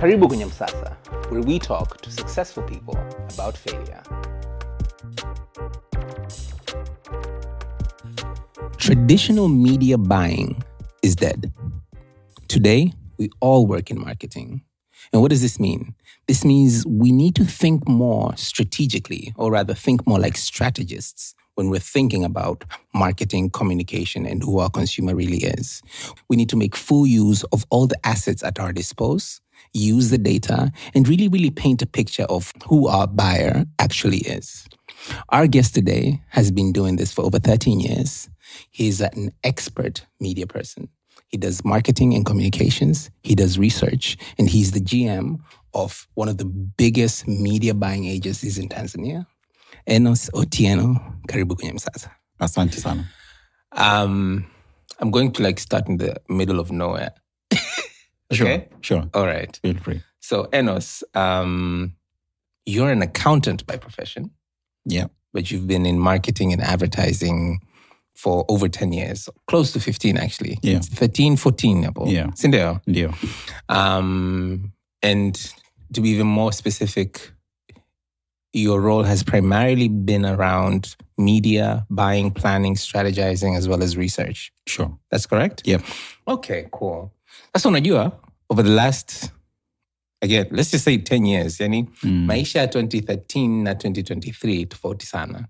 Karibu kwenye Msasa, where we talk to successful people about failure. Traditional media buying is dead. Today, we all work in marketing. And what does this mean? This means we need to think more strategically, or rather, think more like strategists when we're thinking about marketing, communication, and who our consumer really is. We need to make full use of all the assets at our disposal use the data, and really, really paint a picture of who our buyer actually is. Our guest today has been doing this for over 13 years. He's an expert media person. He does marketing and communications, he does research, and he's the GM of one of the biggest media buying agencies in Tanzania, Enos Otieno. Karibu kwenye Asante sana. Um, I'm going to like start in the middle of nowhere. Sure. Sure. All right. Feel free. So, Enos, um, you're an accountant by profession. Yeah. But you've been in marketing and advertising for over 10 years, close to 15 actually. Yeah. 13, 14. About. Yeah. Cindy. Yeah. Um, and to be even more specific, your role has primarily been around media, buying, planning, strategizing, as well as research. Sure. That's correct? Yeah. Okay, cool. Sasa unajua over the last again let's just say 10 years yani mm. maisha ya 2013 na 2023 tofauti sana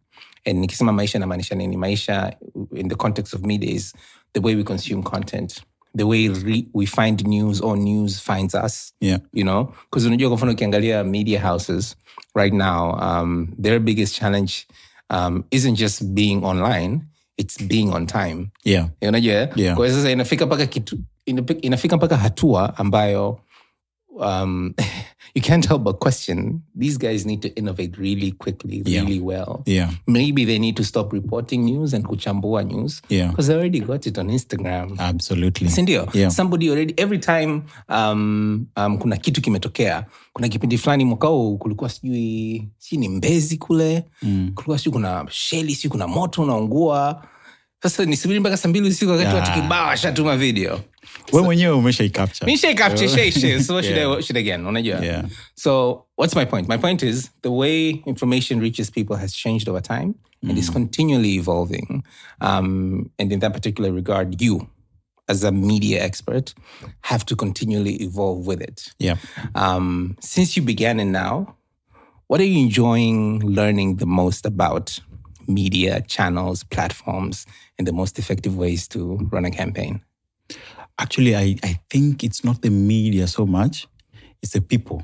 and nikisema maisha namaanisha nini maisha in the context of media is the way we consume content the way re- we find news or news finds us yeah. you know because unajua kwa mfano ukiangalia media houses right now um, their biggest challenge um, isn't just being online it's being on time yeah. unajua yeah. kwa sasa inafika kitu. inafika mpaka hatua ambayo um, you can't help but question these guys need to innovate really quickly yeah. well yeah maybe they need to stop reporting news and kuchambua news yeah they already got it on instagram absolutely sindio yeah. somebody already every time um, um, kuna kitu kimetokea kuna kipindi fulani mwaka huu kulikuwa sijui si ni mbezi kule mm. kulikuwa sijui kuna sheli sijui kuna moto unaungua sasa nisubiri mpaka saa mbili usiku wakati watu kibao ashatuma video we mwenyewe umeshaishida so what's my point my point is the way information reaches people has changed over time and is mm. continually evolving um, and in that particular regard you as a media expert have to continually evolve with it yeah um, since you began and now what are you enjoying learning the most about media channels platforms and the most effective ways to run a campaign? Actually, I, I think it's not the media so much, it's the people.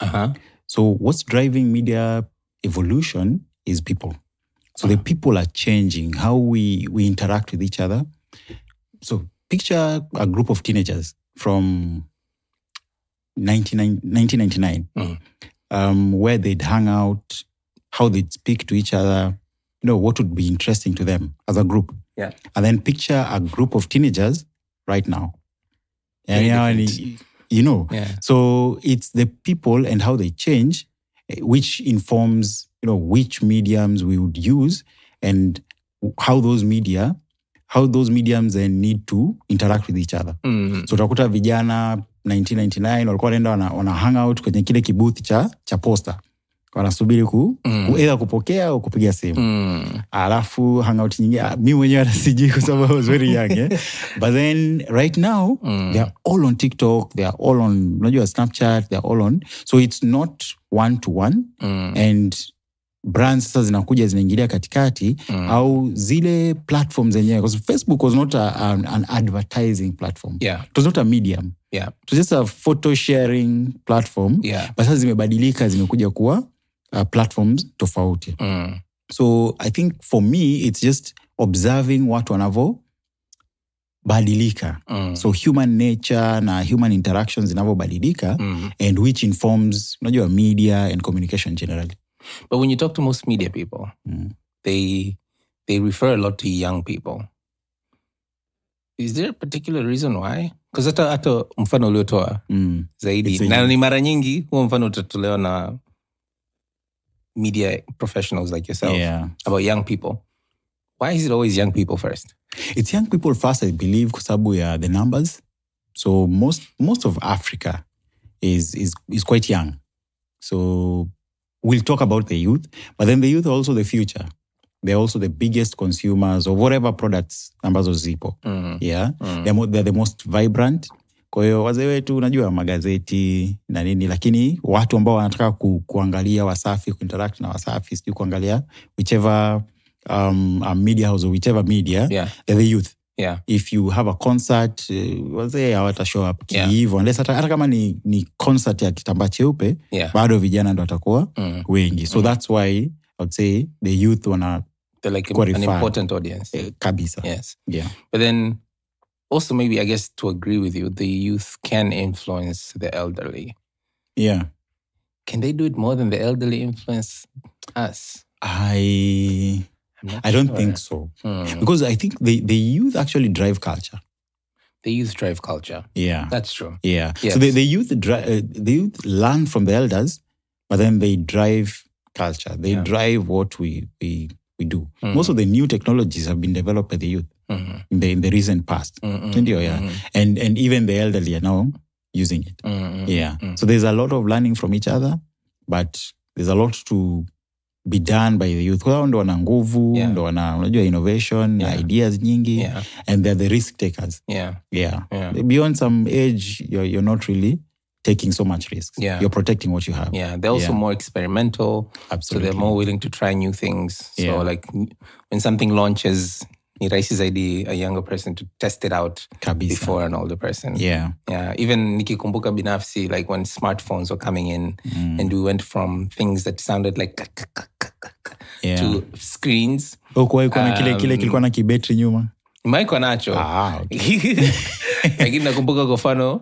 Uh-huh. So, what's driving media evolution is people. So, uh-huh. the people are changing how we, we interact with each other. So, picture a group of teenagers from 1999, uh-huh. Mm. um, where they'd hang out, how they'd speak to each other, you know, what would be interesting to them as a group. Yeah. And then picture a group of teenagers right now. And, you know, and, you know yeah. so it's the people and how they change, eh, which informs, you know, which mediums we would use and how those media how those mediums then need to interact with each other mm. so utakuta vijana 1999 walikuwa wanaenda wana, wana hang out kwenye kile kibuthi cha, cha posta wanasubiri ku, mm. ku, kupokea au kupiga simu mm. alafu hangout nyingine ah, mi mwenyewe anasiji sijui kwa sababu I was but then right now mm. they are all on tiktok they are all on unajua snapchat they are all on so it's not one to one mm. and brand sasa zinakuja zinaingilia katikati mm. au zile platform zenyewe because facebook was not a, an, an advertising platform yeah. it not a medium yeah. it just a photo sharing platform yeah. but sasa zimebadilika zimekuja kuwa uh, platforms tofauti mm. so i think for me it's just observing watu wanavyobadilika mm. so human nature na human interactions zinavyobadilika mm. and which informs unajua media and communication generally but when you talk to most media people mm. they they refer a lot to young people is there a particular reason why hata hata mfano uliotoa mm. zaidi na ni mara nyingi huo mfano utatolewa na media professionals like yourself yeah. about young people. Why is it always young people first? It's young people first, I believe, because we are the numbers. So most most of Africa is is is quite young. So we'll talk about the youth, but then the youth are also the future. They're also the biggest consumers of whatever products Numbers of Mm. Yeah. Mm. They're, they're the most vibrant. Kwa hiyo wazee wetu, unajua magazeti na nini, lakini watu ambao wanataka ku, kuangalia Wasafi, kuinteract na Wasafi, sijui kuangalia whichever um, um, media house or whichever media yeah. the youth Yeah. If you have a concert uh, wazee hawata show up kihivo yeah. Unless hata kama ni, ni concert ya kitambaa cheupe yeah. Bado vijana ndo watakuwa mm. wengi so mm. that's why I'd say the youth wana like an important audience. Eh, kabisa yes. yeah. But then also maybe I guess to agree with you, the youth can influence the elderly. Yeah. Can they do it more than the elderly influence us? I I don't sure. think so. Hmm. Because I think the, the youth actually drive culture. The youth drive culture. Yeah. That's true. Yeah. Yes. So the, the youth drive. uh, the youth learn from the elders, but then they drive culture. They yeah. drive what we we, we do. Hmm. Most of the new technologies have been developed by the youth mm-hmm. in the in the recent past. Mm-hmm. Yeah. Mm-hmm. And and even the elderly are now using it. Mm-hmm. Yeah. Mm-hmm. So there's a lot of learning from each other, but there's a lot to be done by the youth wao ndo wana nguvu yeah. innovation yeah. ideas nyingi yeah. and they're the risk takers yeah. Yeah. yeah beyond some age you're, you're not really taking so much risks. yeah. you're protecting what you have yeah they're also yeah. more experimental Absolutely. so they're more willing to try new things so yeah. like when something launches ni rahisi zaidi a younger person to test it out Kabisa. before an older person yeah. yeah even nikikumbuka binafsi like when smartphones were coming in mm. and we went from things that sounded like yeah. to screens ukuwai kuona kile kile um, kilikuwa na kibetri nyuma maiko nacho ah, okay. lakini nakumbuka kwa mfano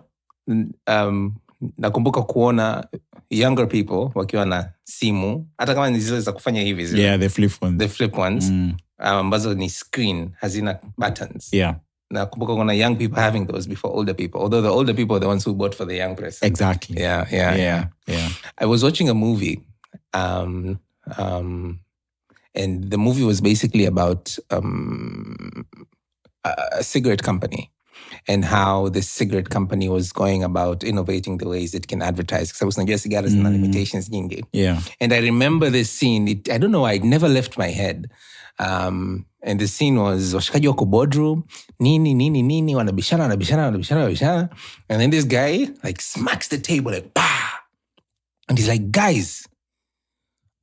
um, nakumbuka kuona younger people wakiwa na simu hata kama ni zile za kufanya hivi Yeah, the flip ones. The flip ones. Mm. Um, ambazo um, ni screen hazina buttons yeah nakumbuka kuna young people having those before older people although the older people are the ones who bought for the young person exactly yeah yeah yeah yeah i was watching a movie um um and the movie was basically about um a cigarette company and how the cigarette company was going about innovating the ways it can advertise because I was unajua cigarettes mm. na limitations yeah and I remember this scene it, I don't know why it never left my head um, and the scene was washikaji wako boardroom nini nini nini wanabishana wanabishana wanabishana wanabishana and then this guy like smacks the table like bah and he's like guys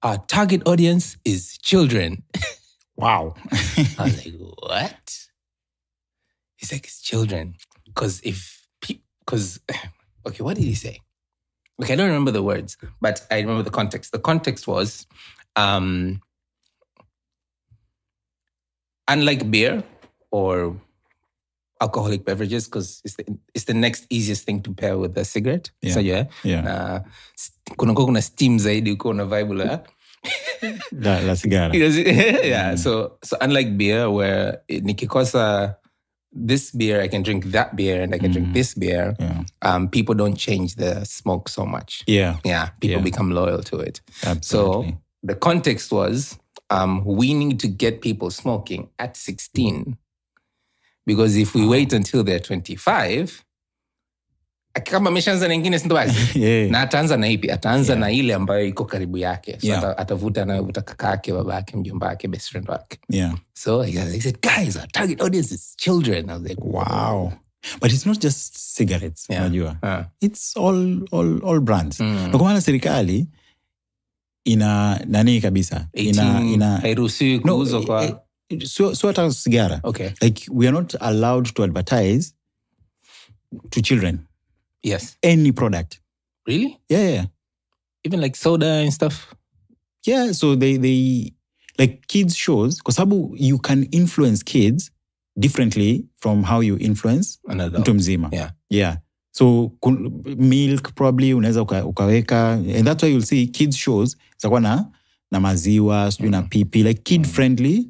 our target audience is children wow i was like what he's like it's children because if because okay what did he say okay i don't remember the words but i remember the context the context was um unlike beer or alcoholic beverages because it's the, it's the next easiest thing to pair with a cigarette yeah. so, yeah. na uh, kunakuwa kuna steam zaidi ukiwa vibe la la, la yeah mm. so so unlike beer where nikikosa this beer i can drink that beer and i can mm. drink this beer yeah. um, people don't change the smoke so much yeah yeah people yeah. become loyal to it Absolutely. so the context was um, we need to get people smoking at 16. Because if we wait until they're 25, kama ameshaanza na sindowazi na ataanza na ipi ataanza yeah. na ile ambayo iko karibu yake so yeah. atavuta anayovuta kaka ake baba ake mjomba ake best friend wake yeah. so he said guys our target audience is children i was like wow but it's not just cigarettes yeah. unajua uh. it's all, all, all brands mm. nakwamana serikali no, ina nani kabisa ina, ina, hairuhusiwi kuuzwa no, eh, kwa eh, sio sio hata sigara okay. like we are not allowed to advertise to children yes any product really yeah yeah even like soda and stuff yeah so they they like kids shows kwa sababu you can influence kids differently from how you influence mtu mzima yeah. yeah so milk probably unaweza uka, ukaweka and that's why you'll see kids shows zitakuwa na na maziwa sijui mm. na pipi like kid friendly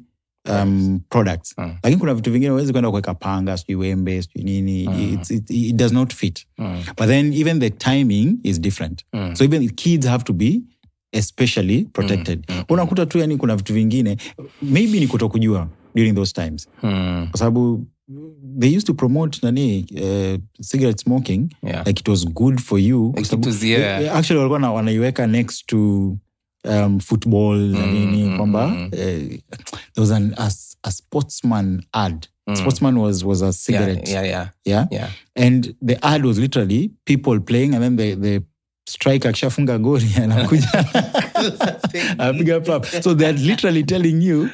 um, products mm. lakini kuna vitu vingine uwezi kwenda kuweka panga sijui wembe sijui nini mm. it, it, it does not fit mm. but then even the timing is different mm. so even kids have to be especially protected mm. mm. unakuta tu yani kuna vitu vingine maybe ni kuto kujua during those times mm. kwa sababu they used to promote nani uh, cigarette smoking yeah. like it was good for you Actually, it was, yeah. they, actually walikuwa wanaiweka next to um, football mm, na mm, kwamba mm, uh, there was an, a, a sportsman ad mm. sportsman was was a cigarette yeah, yeah yeah, yeah yeah and the ad was literally people playing and then the, the strike akishafunga gori anakuja apiga plap so they're literally telling you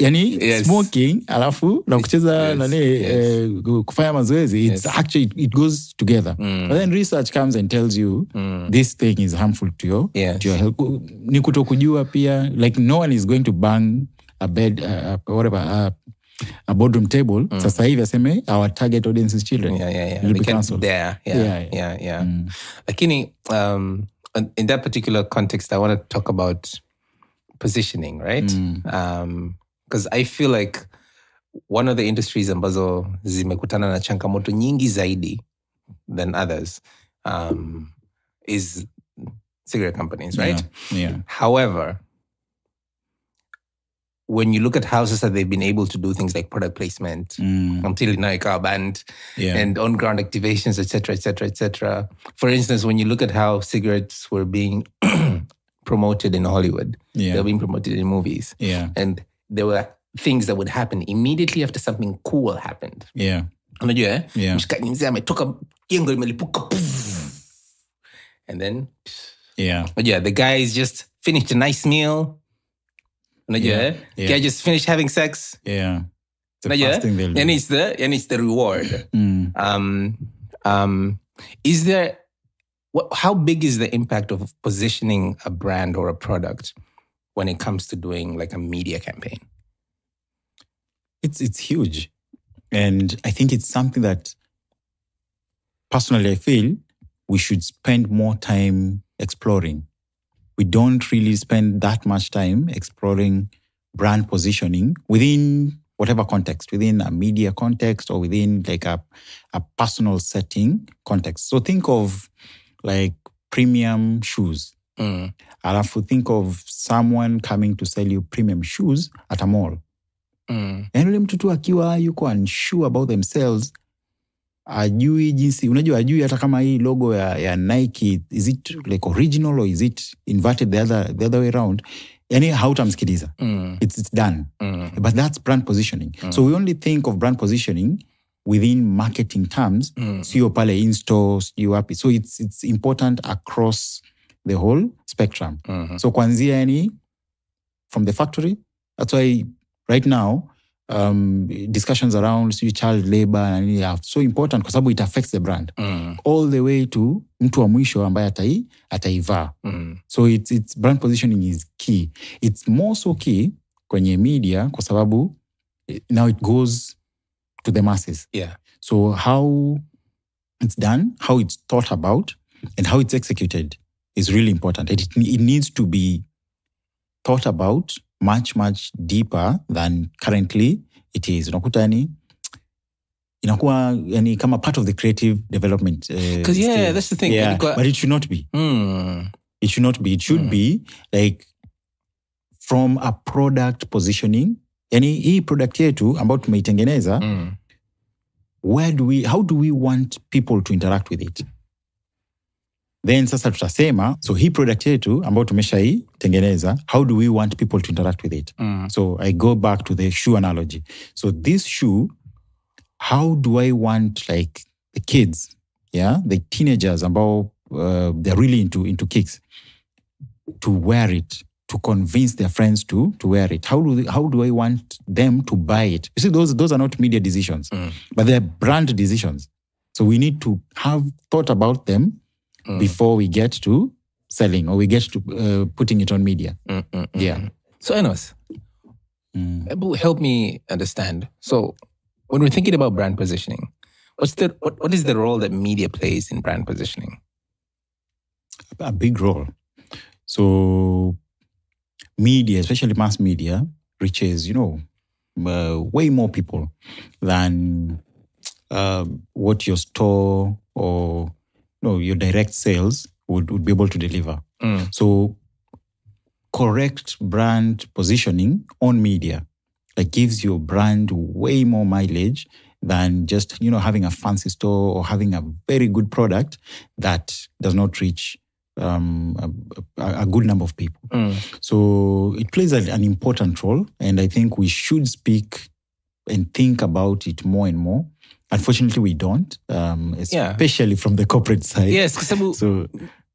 yani eh, yes. smoking alafu na kucheza yes. nani yes. Eh, eh, kufanya mazoezi it's yes. actually it, goes together mm. but then research comes and tells you mm. this thing is harmful to your, yes. to your health ni kutokujua pia like no one is going to bang a bed uh, whatever uh, a boardroom table mm. sasa hivi aseme our target audience is children yeah, yeah, yeah. can, there, yeah, yeah, yeah, yeah. Mm. lakini um, in that particular context i want to talk about positioning right mm. um, because i feel like one of the industries ambazo zimekutana na changamoto nyingi zaidi than others um, is cigarette companies right yeah, yeah. however when you look at houses that they've been able to do things like product placement, mm. now like our band, yeah. and on ground activations, etc., etc., etc. For instance, when you look at how cigarettes were being promoted in Hollywood, yeah. they're being promoted in movies, yeah. and there were things that would happen immediately after something cool happened. Yeah. Unajua eh? Yeah. And then yeah. Yeah, the guys just finished a nice meal. Unajua yeah. eh? Yeah. just finished having sex. Yeah. The And it's the and it's the reward. mm. Um um is there what, how big is the impact of positioning a brand or a product when it comes to doing like a media campaign? It's it's huge. And I think it's something that personally I feel we should spend more time exploring. We don't really spend that much time exploring brand positioning within whatever context, within a media context or within like a, a personal setting context. So think of like premium shoes. Mm. to think of someone coming to sell you premium shoes at a mall. Mm. Yaani ule mtu tu akiwa yuko unsure about themselves ajui jinsi unajua ajui hata kama hii logo ya, ya Nike is it like original or is it inverted the other, the other way around Any how mm. it's, it's done mm. but that's brand positioning mm. so we only think of brand positioning within marketing terms mm. pale in store so it's, it's important across the whole spectrum. Mm-hmm. So kwanzia any from the factory. That's why right now um, discussions around child labor and are so important because it affects the brand mm. all the way to mtu wa mwisho ambaye atai, mm. so it's, it's brand positioning is key it's more so key kwenye media because eh, now it goes to the masses yeah. so how it's done how it's thought about and how it's executed is really important. It, it needs to be thought about much, much deeper than currently it is. Unakuta yani inakuwa yani a part of the creative development. Because uh, yeah, still. that's the thing. Yeah, got... but it should not be. Mm. It should not be. It should mm. be like from a product positioning. Any product product to about tumeitengeneza mm. where do we, how do we want people to interact with it? Then sasa tutasema so hii product yetu ambayo tumeshaitengeneza how do we want people to interact with it mm. so i go back to the shoe analogy so this shoe how do i want like the kids yeah the teenagers ambao uh, they're really into, into kicks to wear it to convince their friends to to wear it how do they, how do i want them to buy it you see those those are not media decisions mm. but they're brand decisions so we need to have thought about them mm. before we get to selling or we get to uh, putting it on media. Mm-mm-mm. Yeah. Mm. So, Enos, mm. help me understand. So, when we're thinking about brand positioning, what's the what, what is the role that media plays in brand positioning? A big role. So, media, especially mass media, reaches you know uh, way more people than uh, what your store or no, your direct sales would, would be able to deliver. Mm. So correct brand positioning on media that gives your brand way more mileage than just you know having a fancy store or having a very good product that does not reach um, a, a, good number of people. Mm. So it plays a, an important role, and I think we should speak and think about it more and more Unfortunately, we don't, um, especially yeah. from the corporate side. Yes, so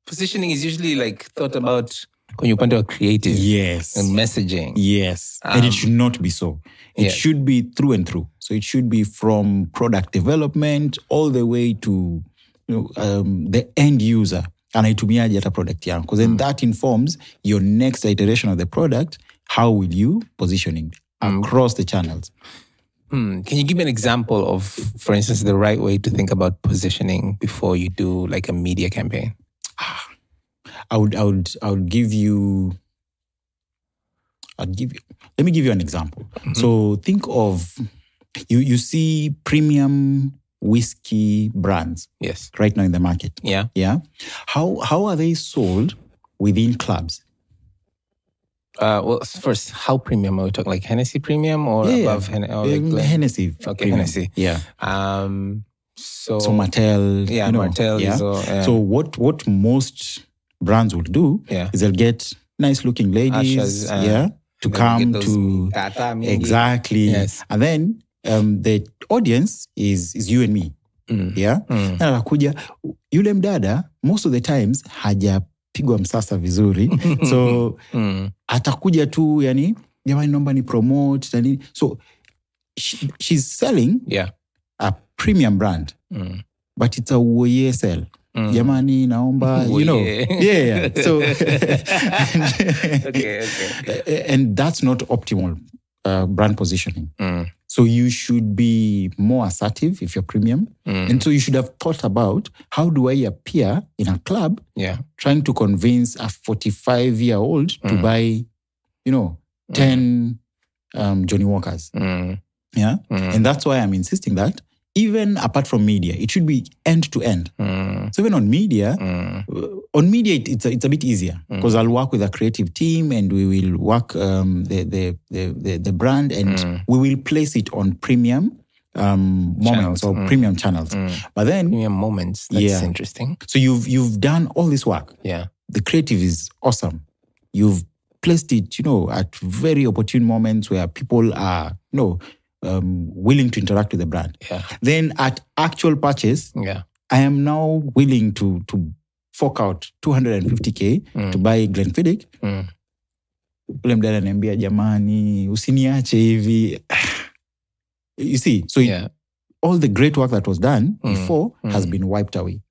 positioning is usually like thought about when you want to creative, yes, and messaging, yes, um, and it um, should not be so. It should be through and through. So it should be from product development all the way to end user. um, the end user. anaitumiaje a product yeah. because then mm. that informs your next iteration of the product how will you positioning mm. across mm. the channels Hmm, can you give me an example of, for instance, the right way to think about positioning before you do like a media campaign? Ah, I would, I would, I would give you. I'd give you. Let me give you an example. Mm-hmm. So think of, you you see premium whiskey brands. Yes. Right now in the market. Yeah. Yeah. How how are they sold within clubs? Uh, well, first, how premium are we talking? Like Hennessy premium or yeah, above Hen- or like um, Hennessy? Okay, premium. Hennessy. Yeah. Um. So, so Martell. Yeah, you know, Martell. Yeah. All, yeah. So what what most brands would do yeah. is they'll get nice looking ladies. Ushers, uh, yeah. To come to exactly, yes. and then um, the audience is is you and me. Mm. Yeah. Mm. Na you lem dada most of the times haja pigwa msasa vizuri so mm. atakuja tu yani jamani naomba ni promote na nini so she, she's selling yeah. a premium brand mm. but it's a woye sell Mm. jamani naomba you know yeah, yeah. so and, okay, okay. and that's not optimal uh, brand positioning. Mm. So you should be more assertive if you're premium. Mm. And so you should have thought about how do I appear in a club yeah. trying to convince a 45 year old mm. to buy, you know, mm. 10 um, Johnny Walkers. Mm. Yeah. Mm. And that's why I'm insisting that even apart from media, it should be end to end. So even on media, mm. on media it, it's a, it's a bit easier because mm. I'll work with a creative team and we will work um, the, the, the the brand and mm. we will place it on premium um moments channels. or mm. premium channels. Mm. But then premium moments. That's yeah. interesting. So you've you've done all this work. Yeah. The creative is awesome. You've placed it, you know, at very opportune moments where people are, you know, um, willing to interact with the brand. Yeah. Then at actual purchase, yeah. I am now willing to to fork out 250k mm. to buy Glenfiddich. Mm. You see, so yeah. all the great work that was done mm. before mm. has been wiped away.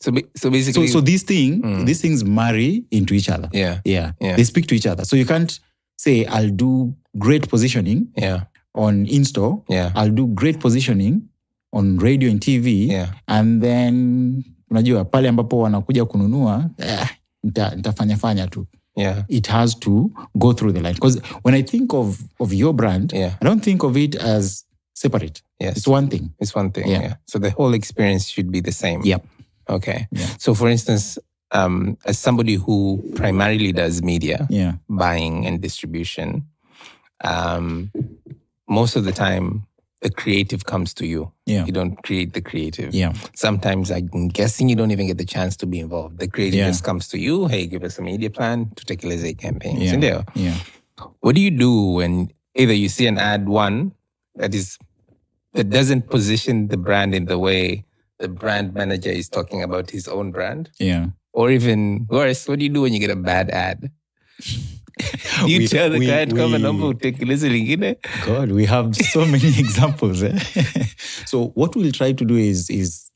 So, so basically, so, so these thing, mm. these things marry into each other. Yeah. yeah, yeah, They speak to each other. So you can't say I'll do great positioning. Yeah, on install, Yeah. I'll do great positioning on radio and TV. Yeah. And then unajua pale ambapo wanakuja kununua eh, nita, nitafanyafanya tu. Yeah. It has to go through the line. Because when I think of of your brand, yeah. I don't think of it as separate. Yes. It's one thing. It's one thing. Yeah. yeah. So the whole experience should be the same. Yep. Okay. Yeah. So for instance, um, as somebody who primarily does media, yeah. buying and distribution, um, most of the time the creative comes to you. Yeah. You don't create the creative. Yeah. Sometimes I'm guessing you don't even get the chance to be involved. The creative yeah. just comes to you. Hey, give us a media plan to take a campaign. Yeah. There. yeah. What do you do when either you see an ad one that is that doesn't position the brand in the way the brand manager is talking about his own brand? Yeah. Or even worse, what do you do when you get a bad ad? you we, tell the we, client, we, come and utekeleze lingine. God, we have so many examples. Eh? so what we'll try to do is is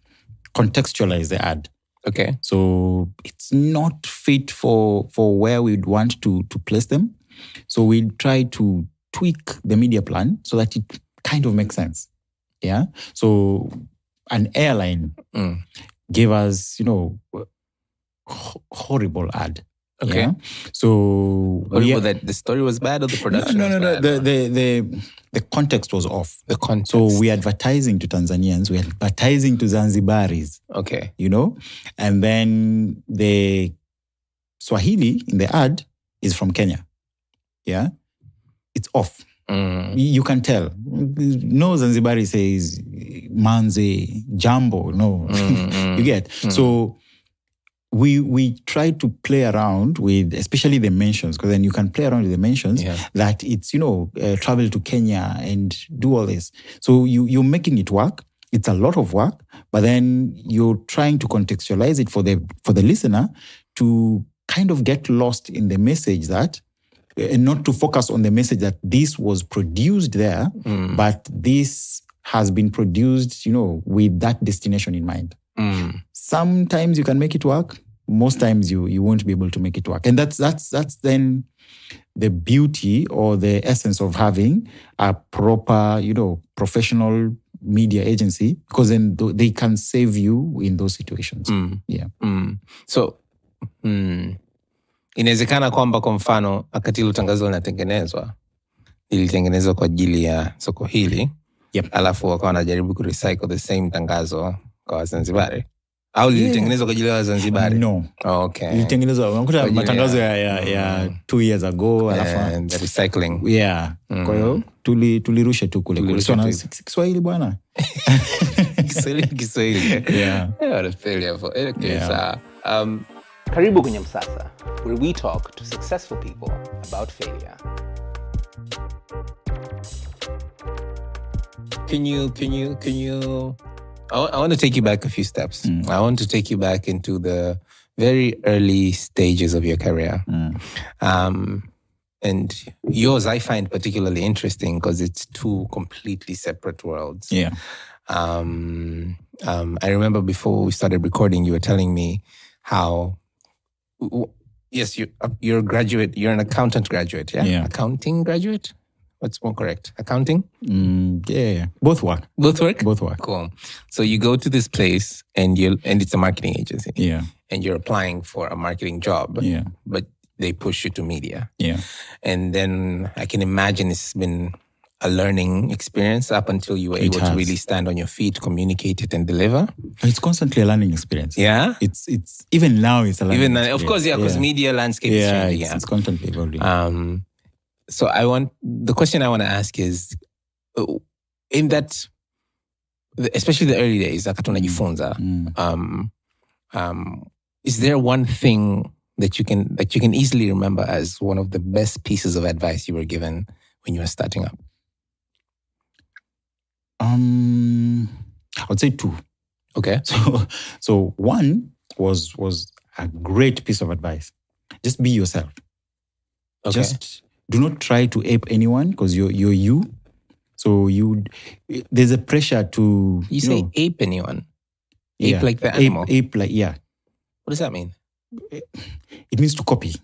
contextualize the ad. Okay. So it's not fit for for where we'd want to to place them. So we try to tweak the media plan so that it kind of makes sense. Yeah. So an airline mm. gave us, you know, horrible ad. Okay. Yeah. So what yeah. that the story was bad or the production? No, no, no. no. The, the the the context was off. The context. So we advertising to Tanzanians, we advertising to Zanzibaris. Okay. You know, and then the Swahili in the ad is from Kenya. Yeah, it's off. Mm. You can tell. No Zanzibari says manze, jambo. No, mm, mm, you get mm. so we we try to play around with especially the mentions because then you can play around with the mentions yeah. that it's you know uh, travel to Kenya and do all this so you you're making it work it's a lot of work but then you're trying to contextualize it for the for the listener to kind of get lost in the message that uh, and not to focus on the message that this was produced there mm. but this has been produced you know with that destination in mind Sometimes you can make it work. Most times you you won't be able to make it work. And that's that's that's then the beauty or the essence of having a proper, you know, professional media agency because then they can save you in those situations. Mm. Yeah. Mm. So mm. inawezekana kwamba kwa mfano wakati hilo tangazo linatengenezwa lilitengenezwa kwa ajili ya soko hili yep. alafu wakawa wanajaribu kurecycle the same tangazo kwa Wazanzibari au lilitengenezwa kwa ajili ya Wazanzibari? No. Oh, okay. Lilitengenezwa unakuta matangazo ya, ya, ya mm. years ago alafu eh, mm. tulirusha tu kule Kiswahili bwana. karibu kwenye Msasa. Where we talk to successful people about failure. Can you can you can you I, want to take you back a few steps. Mm. I want to take you back into the very early stages of your career. Mm. Um, and yours, I find particularly interesting because it's two completely separate worlds. Yeah. Um, um, I remember before we started recording, you were telling me how, yes, you, uh, you're a graduate, you're an accountant graduate, yeah? yeah. Accounting graduate? what's more correct? Accounting? Mm, yeah, both work. Both work. Both work. Cool. So you go to this place and you and it's a marketing agency. Yeah. And you're applying for a marketing job. Yeah. But they push you to media. Yeah. And then I can imagine it's been a learning experience up until you were it able has. to really stand on your feet, communicate it, and deliver. It's constantly a learning experience. Yeah, it's it's even now it's a learning even now, of course, yeah, because yeah. media landscape yeah, is changing. It's, yeah, it's constantly evolving. Um, so I want the question I want to ask is uh, in that, especially the early days, like tunajifunza, mm. mm. um, um, is there one thing that you can that you can easily remember as one of the best pieces of advice you were given when you were starting up? Um, I would say two. Okay. So, so one was was a great piece of advice. Just be yourself. Okay. Just do not try to ape anyone because you're you're you. So you there's a pressure to you, you say know, ape anyone. Ape yeah, like the animal. Ape, ape like yeah. What does that mean? It means to copy.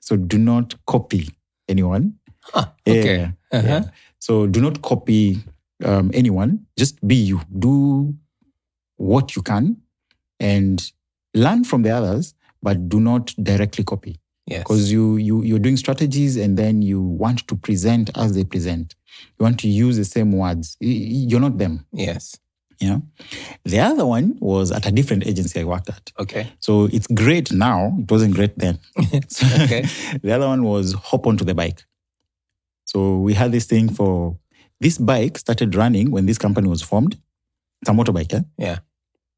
So do not copy anyone. Huh, okay. uh-huh. yeah. So do not copy um, anyone. Just be you. Do what you can and learn from the others, but do not directly copy. Yes. Because you, you, you're doing strategies and then you want to present as they present. You want to use the same words. You're not them. Yes. You know? The other one was at a different agency I worked at. Okay. So it's great now. It wasn't great then. okay. the other one was hop onto the bike. So we had this thing for this bike started running when this company was formed. It's a motorbike, yeah? Yeah.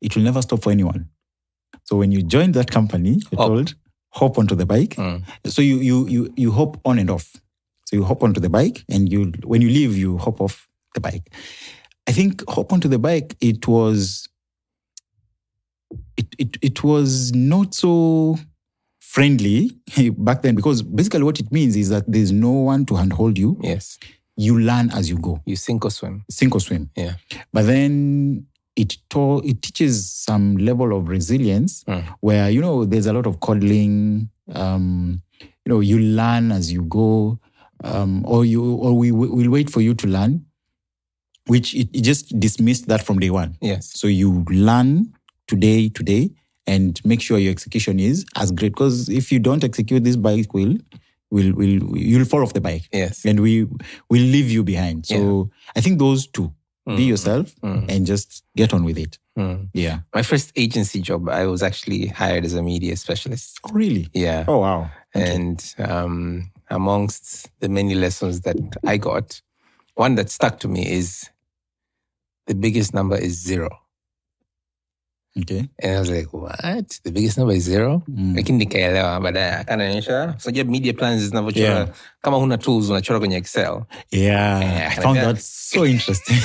It will never stop for anyone. So when you joined that company, you're told hop onto the bike. Mm. So you you you you hop on and off. So you hop onto the bike, and you when you leave, you hop off the bike. I think hop onto the bike. It was it it it was not so friendly back then because basically what it means is that there's no one to handhold you. Yes. You learn as you go. You sink or swim. Sink or swim. Yeah. But then it it teaches some level of resilience mm. where you know there's a lot of coddling um, you know you learn as you go um, or you or we will wait for you to learn which it, it, just dismissed that from day one yes so you learn today today and make sure your execution is as great because if you don't execute this bike will will will you'll fall off the bike yes and we will leave you behind so yeah. i think those two Mm. Be yourself mm, mm. and just get on with it. Mm. Yeah. My first agency job, I was actually hired as a media specialist. Oh, really? Yeah. Oh, wow. Okay. And um, amongst the many lessons that I got, one that stuck to me is the biggest number is zero. Okay. And I was like, what? The biggest number is zero? Mm. Lakini nikaelewa baadaye akanionyesha unajua media plans zinavyochora yeah. kama huna tools unachora kwenye Excel. Yeah. Eh, I found that so interesting.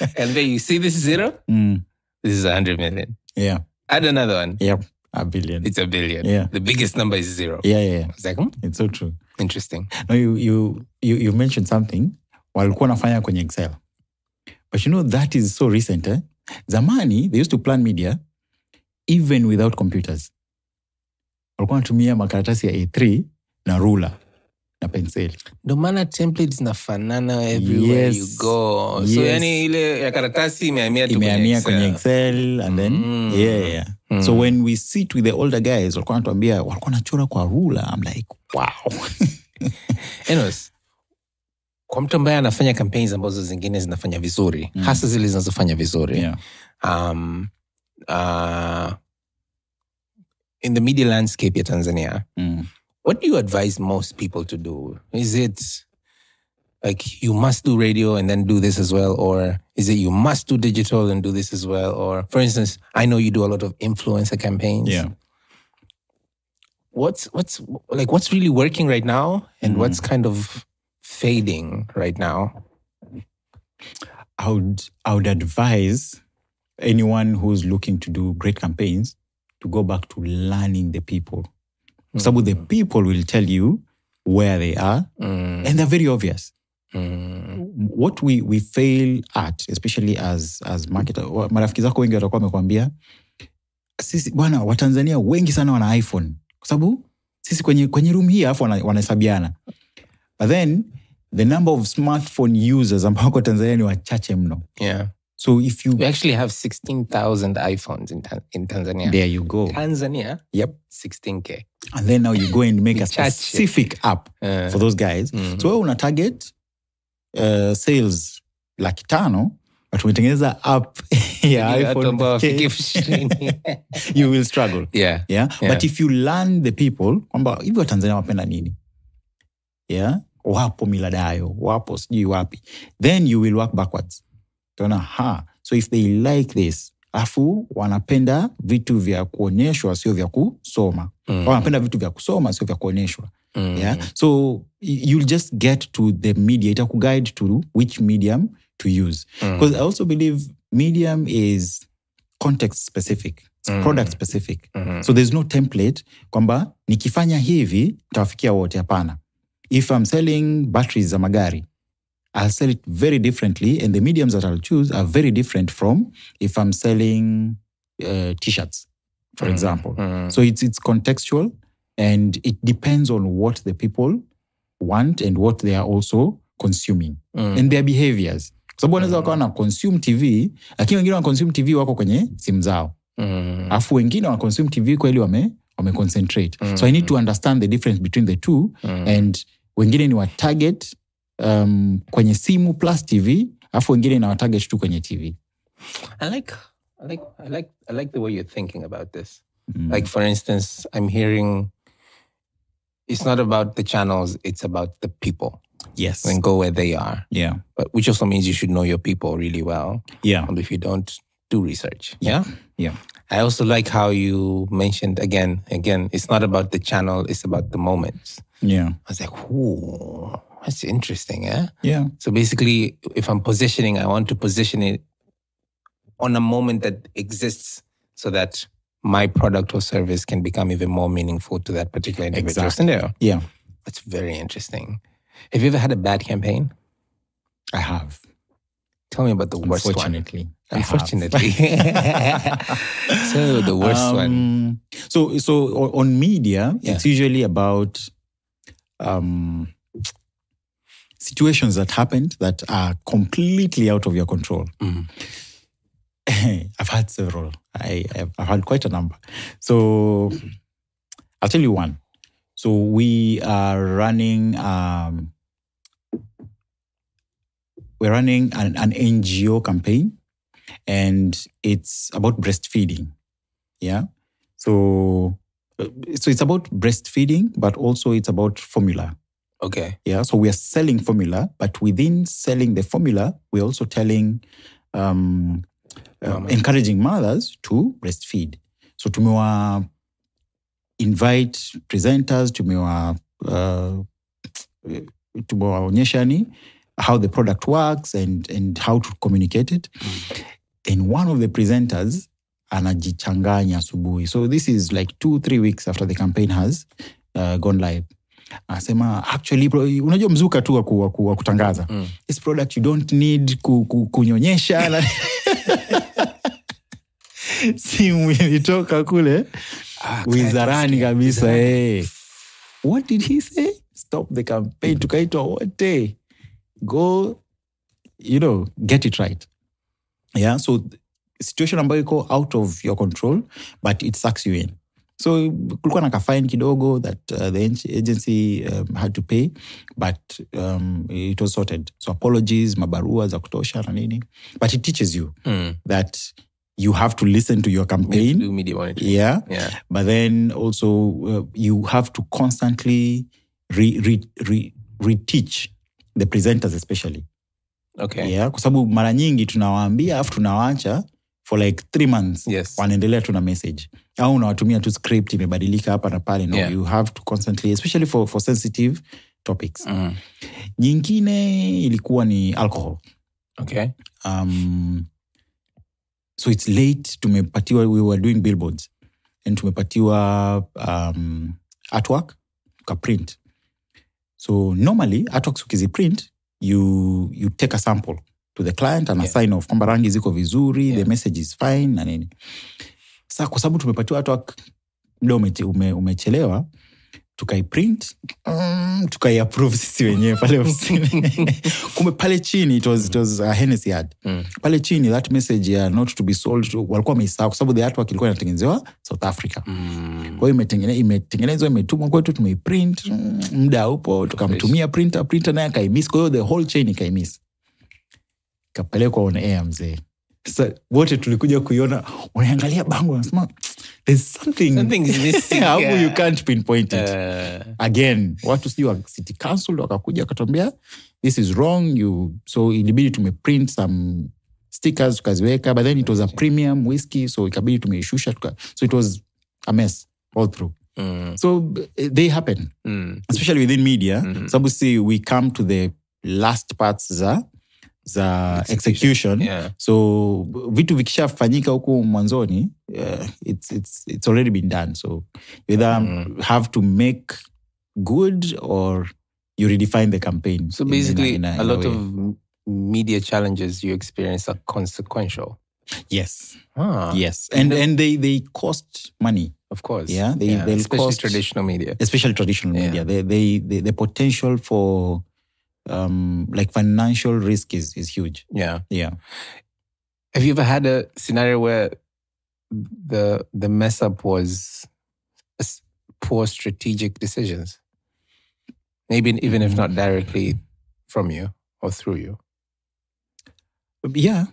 and then you see this zero? Mm. This is 100 million. Yeah. Add another one. Yep. A billion. It's a billion. Yeah. The biggest number is zero. Yeah, yeah. yeah. It's like, hmm? It's so true. Interesting. No, you you you you mentioned something walikuwa nafanya kwenye Excel. But you know that is so recent, eh? zamani they used to plan media even without computers walikuwa wanatumia makaratasi ya a3 na rula na penseli ndo maana template zinafanana everywhere yes. you go so yani ile ya karatasi imehamia kwenye excel and then mm. yeah, yeah. Mm. so when we sit with the older guys walikuwa natuambia walikuwa nachora kwa rula am like wow kwa mtu ambaye anafanya campaigns ambazo zingine zinafanya vizuri mm. hasa zile zinazofanya vizuri yeah. um, uh, in the media landscape ya tanzania mm. what do you advise most people to do is it like you must do radio and then do this as well or is it you must do digital and do this as well or for instance i know you do a lot of influencer campaigns yeah what's what's like what's really working right now and mm-hmm. what's kind of fading right now? I would, I would advise anyone who's looking to do great campaigns to go back to learning the people. So mm. the people will tell you where they are, mm. and they're very obvious. Mm. What we we fail at, especially as as marketer, marafiki zako wengi watakuwa wamekwambia sisi bwana Watanzania wengi sana wana iPhone kwa sababu sisi kwenye kwenye room hii alafu wanahesabiana wana but then the number of smartphone users ambao wako tanzania ni wachache mno yeah. so if you we actually have 16000 iphones in, in tanzania there you go tanzania yep 16k and then now you go and make a specific app uh, for those guys mm-hmm. so wewe una target uh, sales laki tano but umetengeneza app you will struggle yeah. Yeah? yeah but if you learn the people kwamba hivi watanzania wapenda nini yeah wapo miladayo wapo sijui wapi then you will work backwards utaona ha so if they like this alafu wanapenda vitu vya kuonyeshwa sio vya kusoma mm. wanapenda vitu vya kusoma sio vya kuonyeshwa mm. yeah? so you'll just get to the media itakuguide to which medium to use mm. because mm. i also believe medium is context specific mm. product specific mm. so there's no template kwamba nikifanya hivi tawafikia wote hapana If I'm selling batteries za magari, I'll sell it very differently, and the mediums that I'll choose are very different from if I'm selling uh, t-shirts, for mm, example. Mm. So it's it's contextual, and it depends on what the people want and what they are also consuming mm. and their behaviors. So, sababu wanaweza wakawa na consume TV, lakini wengine wana consume TV wako kwenye simu zao, mm. alafu wengine wana consume TV kweli wame wameconcentrate mm concentrate. so i mm. need to understand the difference between the two mm. and wengine ni wa target um, kwenye simu plus tv alafu wengine na wa target tu kwenye tv I like, I like, I like, I like the way you're thinking about this. Mm. Like, for instance, I'm hearing it's not about the channels, it's about the people. Yes. And go where they are. Yeah. But which also means you should know your people really well. Yeah. And if you don't, do research. Yeah. Yeah. I also like how you mentioned again, again, it's not about the channel, it's about the moments. Yeah. I was like, ooh, that's interesting, Yeah, Yeah. So basically, if I'm positioning, I want to position it on a moment that exists so that my product or service can become even more meaningful to that particular individual exactly. scenario. Yeah. That's very interesting. Have you ever had a bad campaign? I have. Tell me about the worst Unfortunately, one. Unfortunately. Unfortunately. so the worst um, one. So so on media, yeah. it's usually about um, situations that happened that are completely out of your control. Mm. I've had several. I, I've had quite a number. So I'll tell you one. So we are running um, we're running an, an NGO campaign and it's about breastfeeding. Yeah. So, uh, so it's about breastfeeding, but also it's about formula. Okay. Yeah. So we are selling formula, but within selling the formula, we're also telling, um, um, encouraging mothers to breastfeed. So to tumewa invite presenters, to tumewa uh, tumewaonyesha ni how the product works and, and how to communicate it. Mm. And one of the presenters anajichanganya asubuhi. So this is like two, three weeks after the campaign has uh, gone live. Asema actually unajua mzuka tu wa kutangaza. Mm. This product you don't need ku, ku, kunyonyesha. Simu ilitoka kule ah, wizarani kabisa. Hey. Eh. What did he say? Stop the campaign tukaitwa wote go you know get it right yeah so situation ambayo iko out of your control but it sucks you in so kulikuwa na kafine kidogo that uh, the agency um, had to pay but um, it was sorted so apologies mabarua za kutosha na nini but it teaches you mm. that you have to listen to your campaign to media Yeah. yeah but then also uh, you have to constantly re, re, re, reteach the presenters especially okay. yeah, kwa sababu mara nyingi tunawaambia alafu tunawacha for like three months yes. wanaendelea tu na message au unawatumia tu script imebadilika hapa na pale no, yeah. you have to constantly especially for, for sensitive topics mm. nyingine ilikuwa ni alcohol okay. um, so its late tumepatiwa we were doing billboards and tumepatiwa um, artwork tukaprint So normally atox ukiziprint you, you take a sample to the client and yeah. sign off kwamba rangi ziko vizuri yeah. the message is fine na nini. sa kwa sababu tumepatiwa hata mda ume, umechelewa tukaiprint um, sisi wenyewe pale ofisini kumbe pale chini it was, it was a mm. pale chini that message ya not to be sold walikuwa kwa sababu the artwork ilikuwa inatengenezewa South Africa mm. kwa hiyo imetengene, imetumwa kwetu tumeiprint mm, muda upo tukamtumia printer printer naye kwa hiyo the whole chain on air mzee sasa wote tulikuja kuiona unaangalia bango there's something, something missing, yeah. you can't pinpoint it uh, again to see your city council wakakuja wakatuambia this is wrong you so ilibidi tumeprint some stickers tukaziweka but then it was a premium whisky so ikabidi tumeishusha so it was a mess all through Mm. So eh, they happen, mm. especially within media. Mm-hmm. So we see we come to the last parts za za execution, execution. Yeah. so vitu vikishafanyika huku mwanzoni uh, it's, it's, it's already been done so either mm. have to make good or you redefine the campaign so basically in a, in a, a lot a of media challenges you experience are consequential yes ah. yes and and they they cost money of course yeah they yeah. especially cost, traditional media especially traditional media they, they, they the potential for um, like financial risk is is huge. Yeah, yeah. Have you ever had a scenario where the the mess up was poor strategic decisions? Maybe even if not mm. directly from you or through you. Yeah,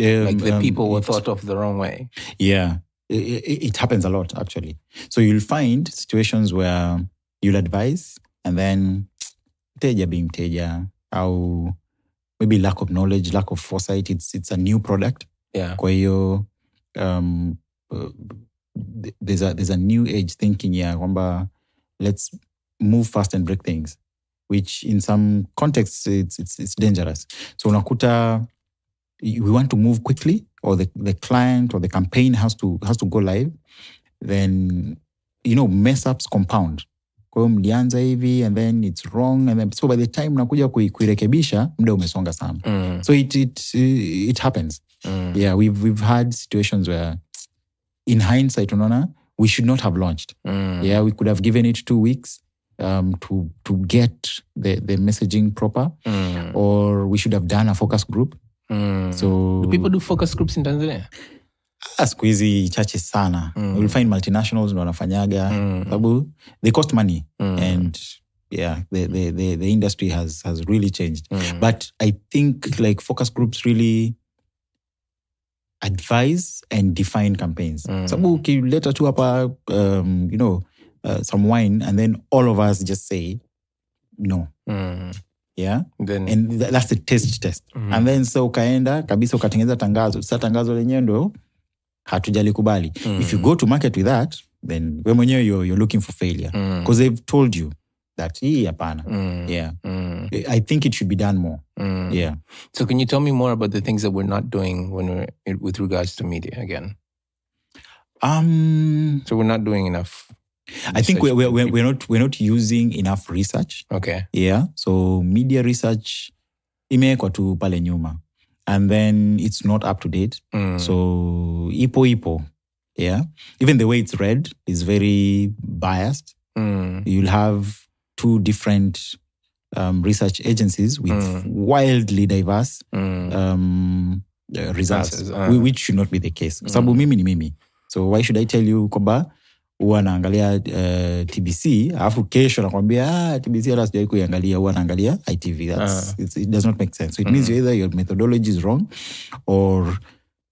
um, like the um, people um, were thought of the wrong way. Yeah, it, it, it, happens a lot actually. So you'll find situations where you'll advise, and then mteja being mteja au maybe lack of knowledge lack of foresight it's, it's a new product yeah. kwa hiyo um, there's a, there's a new age thinking ya yeah, kwamba let's move fast and break things which in some contexts it's, it's, it's dangerous so unakuta we want to move quickly or the, the client or the campaign has to has to go live then you know mess ups compound Kwa hiyo mlianza hivi and then it's wrong and then, so by the time nakuja kuirekebisha muda umesonga sana mm. so it, it, it happens mm. yeah we've, we've had situations where in hindsight unaona we should not have launched mm. yeah we could have given it two weeks um, to, to get the, the messaging proper mm. or we should have done a focus group mm. so do people do focus groups in tanzania Ah, siku hizi chache sana mm. find multinationals ndo wanafanyaga mm. sababu they cost money mm. and yeah the, the, the, the industry has, has really changed mm. but i think like focus groups really advise and define campaigns mm. sababu ukileta tu hapa um, you know uh, some wine and then all of us just say no mm. yeah then, and th that's the test test mm. and then so ukaenda kabisa ukatengeneza tangazo sa tangazo lenyewe ndo hatujalikubali mm. if you go to market with that then we mwenyewe you're, you're looking for failure because mm. they've told you that hii hapana mm. yeah mm. i think it should be done more mm. yeah so can you tell me more about the things that we're not doing when we're with regards to media again um so we're not doing enough I think we're, we're, we're, not we're not using enough research. Okay. Yeah. So media research imewekwa tu pale nyuma and then it's not up to date. Mm. So ipo ipo, yeah. Even the way it's read is very biased. Mm. You'll have two different um, research agencies with mm. wildly diverse mm. um, results, uh, which should not be the case. Sabu mm. mimi ni mimi. So why should I tell you koba? huwa anaangalia uh, eh, TBC alafu kesho nakwambia ah, TBC hata sijawai kuiangalia, huwa anaangalia ITV. Ah. That's, uh. it does not make sense. So it mm. means either your methodology is wrong or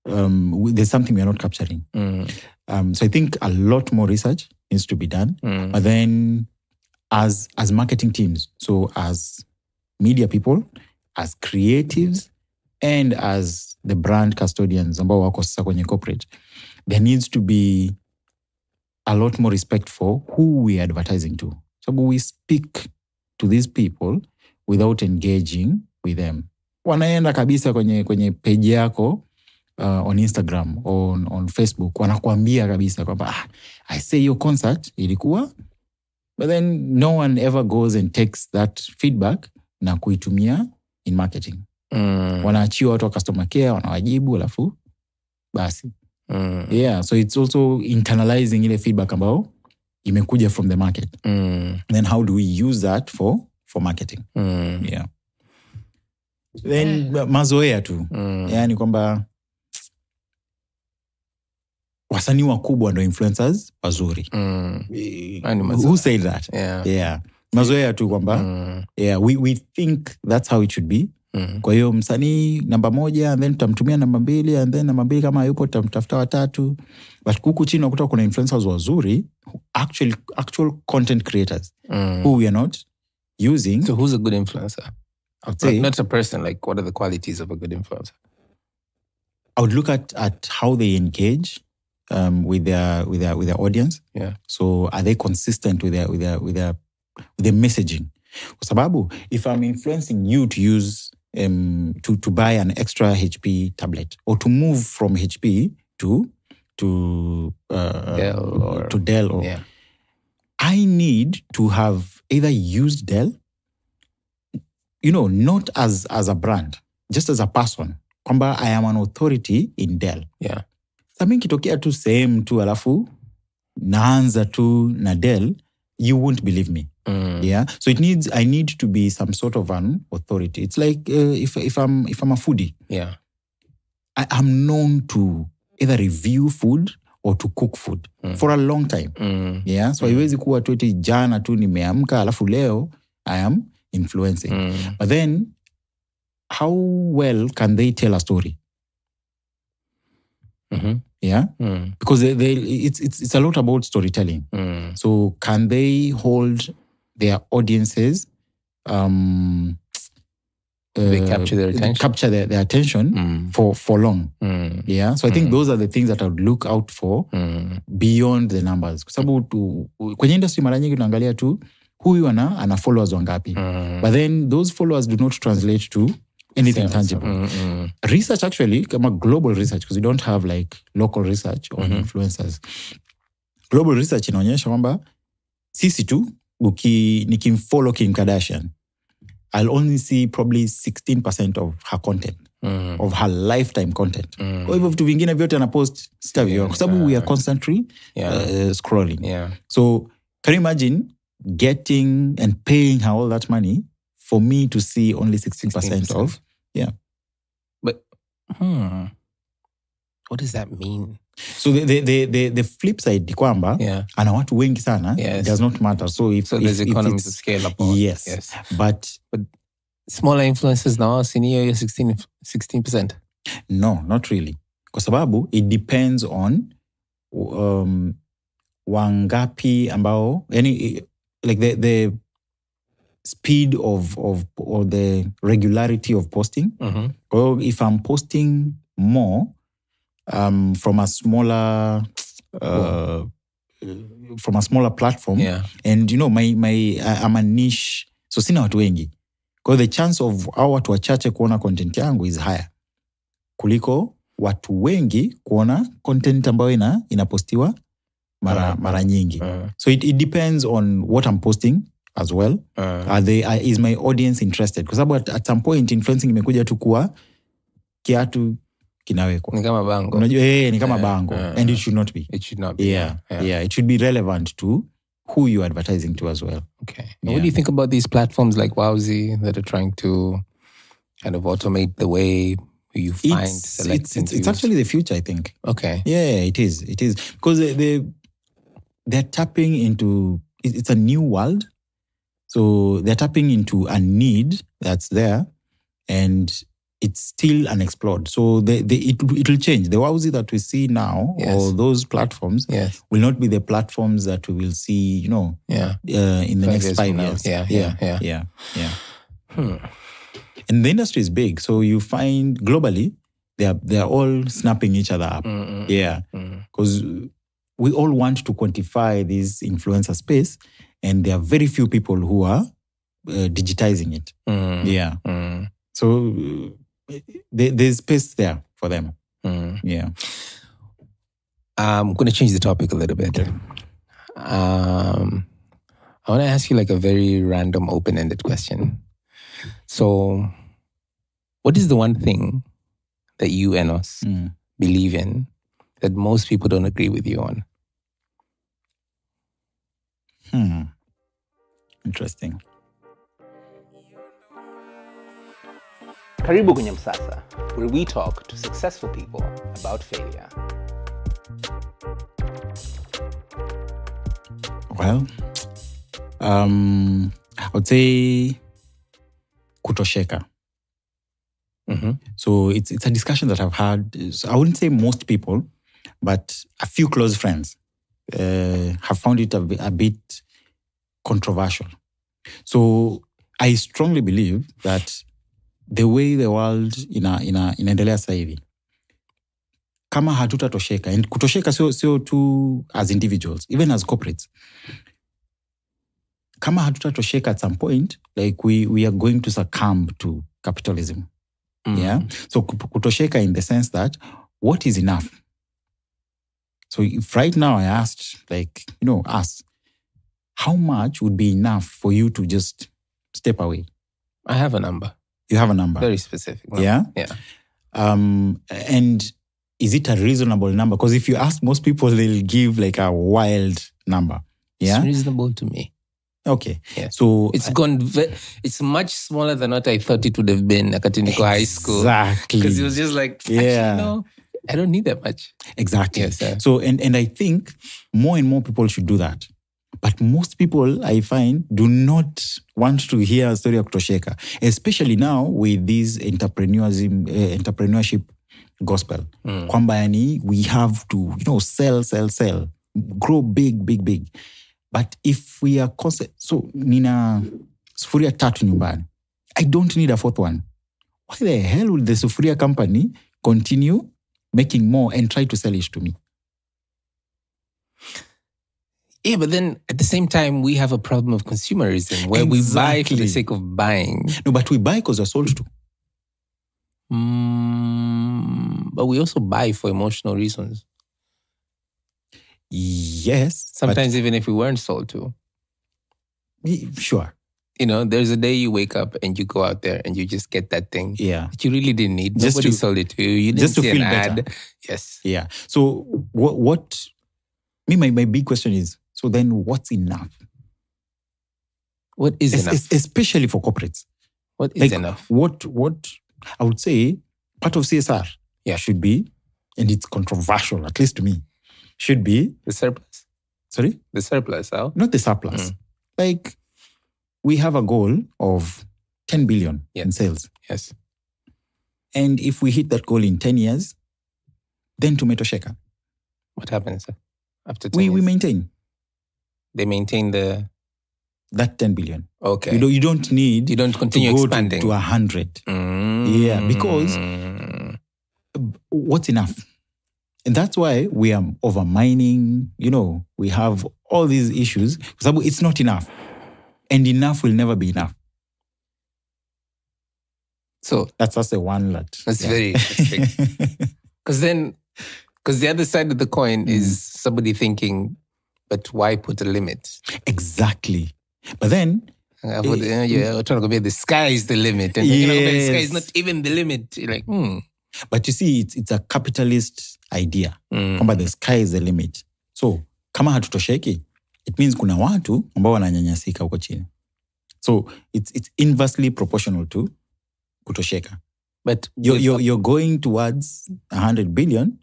um, there's something we are not capturing. Mm. Um, so I think a lot more research needs to be done. Mm. But then as as marketing teams, so as media people, as creatives, and as the brand custodians ambao wako sasa kwenye corporate, there needs to be a lot more respect for who we are advertising to. So we speak to these people without engaging with them. Wanaenda kabisa kwenye, kwenye peji yako uh, on Instagram on, on Facebook wanakuambia kabisa kwamba ah, I say your concert ilikuwa but then no one ever goes and takes that feedback na kuitumia in marketing mm. wanaachiwa watu wa customer care wanawajibu alafu basi mm. yeah so it's also internalizing ile feedback ambayo imekuja from the market mm. then how do we use that for for marketing mm. yeah then yeah. Mm. mazoea tu mm. yani kwamba wasanii wakubwa ndo influencers wazuri mm. Eh, who said that yeah. Yeah. mazoea tu kwamba mm. yeah, we, we think that's how it should be Mm-hmm. Kwa hiyo msanii namba moja and then tutamtumia namba mbili and then namba mbili kama yupo tutamtafuta watatu, but huku chini unakuta kuna influencers wazuri actual, actual content creators mm. who we are not using. So who's a good influencer? i say, not a person, like what are the qualities of a good influencer? I would look at at how they engage um, with their with their with their audience. Yeah. So are they consistent with their with their with their with their messaging? Kwa sababu if I'm influencing you to use um, to, to buy an extra HP tablet or to move from HP to to uh, Dell or, to Dell or yeah. I need to have either used Dell, you know, not as as a brand, just as a person kwamba I am an authority in Dell. Yeah. Sasa mi nkitokea tu same tu alafu naanza tu na Dell you won't believe me. Mm. Yeah. So it needs I need to be some sort of an authority. It's like uh, if if I'm if I'm a foodie. Yeah. I, am known to either review food or to cook food mm. for a long time. Mm. Yeah. So haiwezi mm. kuwa tu jana tu nimeamka alafu leo I am influencing. Mm. But then how well can they tell a story? Mm-hmm. Yeah, mm. because they, they, it's it's it's a lot about storytelling. Mm. So can they hold their audiences? Um, uh, they capture their attention. Capture their, their attention mm. for for long. Mm. Yeah. So I think mm. those are the things that I would look out for mm. beyond the numbers, kwa sababu kwenye industry mara nyingi tunaangalia tu huyu ana ana followers wangapi, mm. but then those followers do not translate to anything tangible. Mm-hmm. Research actually, I'm a global research because we don't have like local research on mm-hmm. influencers. Global research inaonyesha kwamba CC2, uki follow Kim Kardashian, I'll only see probably 16% of her content. Mm. of her lifetime content mm. a video and a post, anapost sitaviona kwa sababu we are constantly yeah. uh, scrolling yeah. so can you imagine getting and paying her all that money for me to see only 16%, 16%. of yeah. But hmm, what does that mean? So the the the, the, the flip side kwamba yeah. want watu wengi sana yes. does not matter. So if so there's if, economies of scale up. Yes. yes. But but smaller influences now Senior hiyo 16 percent No, not really. Because sababu it depends on um, wangapi ambao any like the the speed of of or the regularity of posting. Mm-hmm. Or if I'm posting more um, from a smaller uh, from a smaller platform, yeah. and you know my my I'm a niche, so sina watu wengi. the chance of our watu wachache kuona content yangu is higher kuliko watu wengi kuona content ambayo ina inapostiwa mara, mara nyingi. Uh. So it, it depends on what I'm posting as well uh, are they, are, is my audience interested kwa sababu at, at some point influencing imekuja tu kuwa kiatu kinawekwa ni kama bango unajua hey, eh, ni kama yeah, bango eh, and it should not be it should not be yeah, yeah yeah it should be relevant to who you're advertising to as well okay yeah. what do you think about these platforms like wowzy that are trying to kind of automate the way you find it's, select it's, it's, it's actually the future i think okay yeah it is it is because they they're tapping into it's a new world so they're tapping into a need that's there and it's still unexplored. So they, they, it, it'll change. The Wowzy that we see now yes. or those platforms yes. will not be the platforms that we will see, you know, yeah. Uh, in the five next five years. Yeah, yeah, yeah, yeah. yeah, hmm. And the industry is big. So you find globally, they're, they're all snapping each other up. Mm-mm. Yeah. Because mm. we all want to quantify this influencer space and there are very few people who are uh, digitizing it. Mm. Yeah. Mm. So uh, there's space there for them. Mm. Yeah. I'm going to change the topic a little bit. Okay. Um, I want to ask you like a very random, open ended question. So, what is the one thing that you, and mm. believe in that most people don't agree with you on? Hmm. Interesting. Karibu kwenye Msasa, where we talk to successful people about failure. Well, um, I would say kutosheka. Mm-hmm. So it's it's a discussion that I've had. So I wouldn't say most people, but a few close friends uh, have found it a, a bit controversial. So I strongly believe that the way the world ina, ina, inaendelea sasa hivi kama hatutatosheka and kutosheka sio sio tu as individuals even as corporates kama hatutatosheka at some point like we, we are going to succumb to capitalism mm. yeah so kutosheka in the sense that what is enough so if right now i asked like you know us how much would be enough for you to just step away? I have a number. You have a number. Very specific. Number. Yeah. Yeah. Um, and is it a reasonable number? Because if you ask most people, they'll give like a wild number. Yeah. It's reasonable to me. Okay. Yeah. So it's gone. Ve- it's much smaller than what I thought it would have been at Katiniko High School. Exactly. Because it was just like, yeah. no, I don't need that much. Exactly. Yes, sir. so and and I think more and more people should do that. But most people I find do not want to hear a story ya kutosheka, especially now with this entrepreneurism, uh, eh, entrepreneurship gospel mm. kwamba yani we have to you know sell sell sell grow big big big but if we are so nina sufuria tatu nyumbani i don't need a fourth one why the hell would the sufuria company continue making more and try to sell it to me yeah, but then at the same time, we have a problem of consumerism where exactly. we buy for the sake of buying. No, but we buy because we're sold to. Mm, but we also buy for emotional reasons. Yes. Sometimes, even if we weren't sold to. Sure. You know, there's a day you wake up and you go out there and you just get that thing. Yeah. That you really didn't need. Just Nobody to, sold it to you. You didn't just to feel better. Ad. Yes. Yeah. So what? What? Me, my, my big question is so then what's enough? What is es- enough? Es- especially for corporates. What is like enough? What what I would say part of CSR yeah. should be, and it's controversial, at least to me, should be the surplus. Sorry? The surplus, Al? Not the surplus. Mm. Like we have a goal of 10 billion yes. in sales. Yes. And if we hit that goal in 10 years, then tomato shaker. What happens after 10 we, years? We maintain. They maintain the that 10 billion. Okay. You, do, you don't need you don't continue to expanding to, to 100. Mm. Yeah, because what's enough? And that's why we are over mining, you know, we have all these issues. It's not enough. And enough will never be enough. So that's just a one lot. That's yeah. very interesting. Because then, because the other side of the coin mm. is somebody thinking but why put a limit? Exactly. But then uh, would, uh, yeah, we're trying to compare the sky is the limit, and yes. you know, the sky is not even the limit. You're like, hmm. But you see, it's, it's a capitalist idea mm. but the sky is the limit. So kama hatutosheki, it means kuna watu ambao wananyanyasika huko chini. So it's, it's inversely proportional to kutosheka. But you're, you're, you're going towards 100 billion,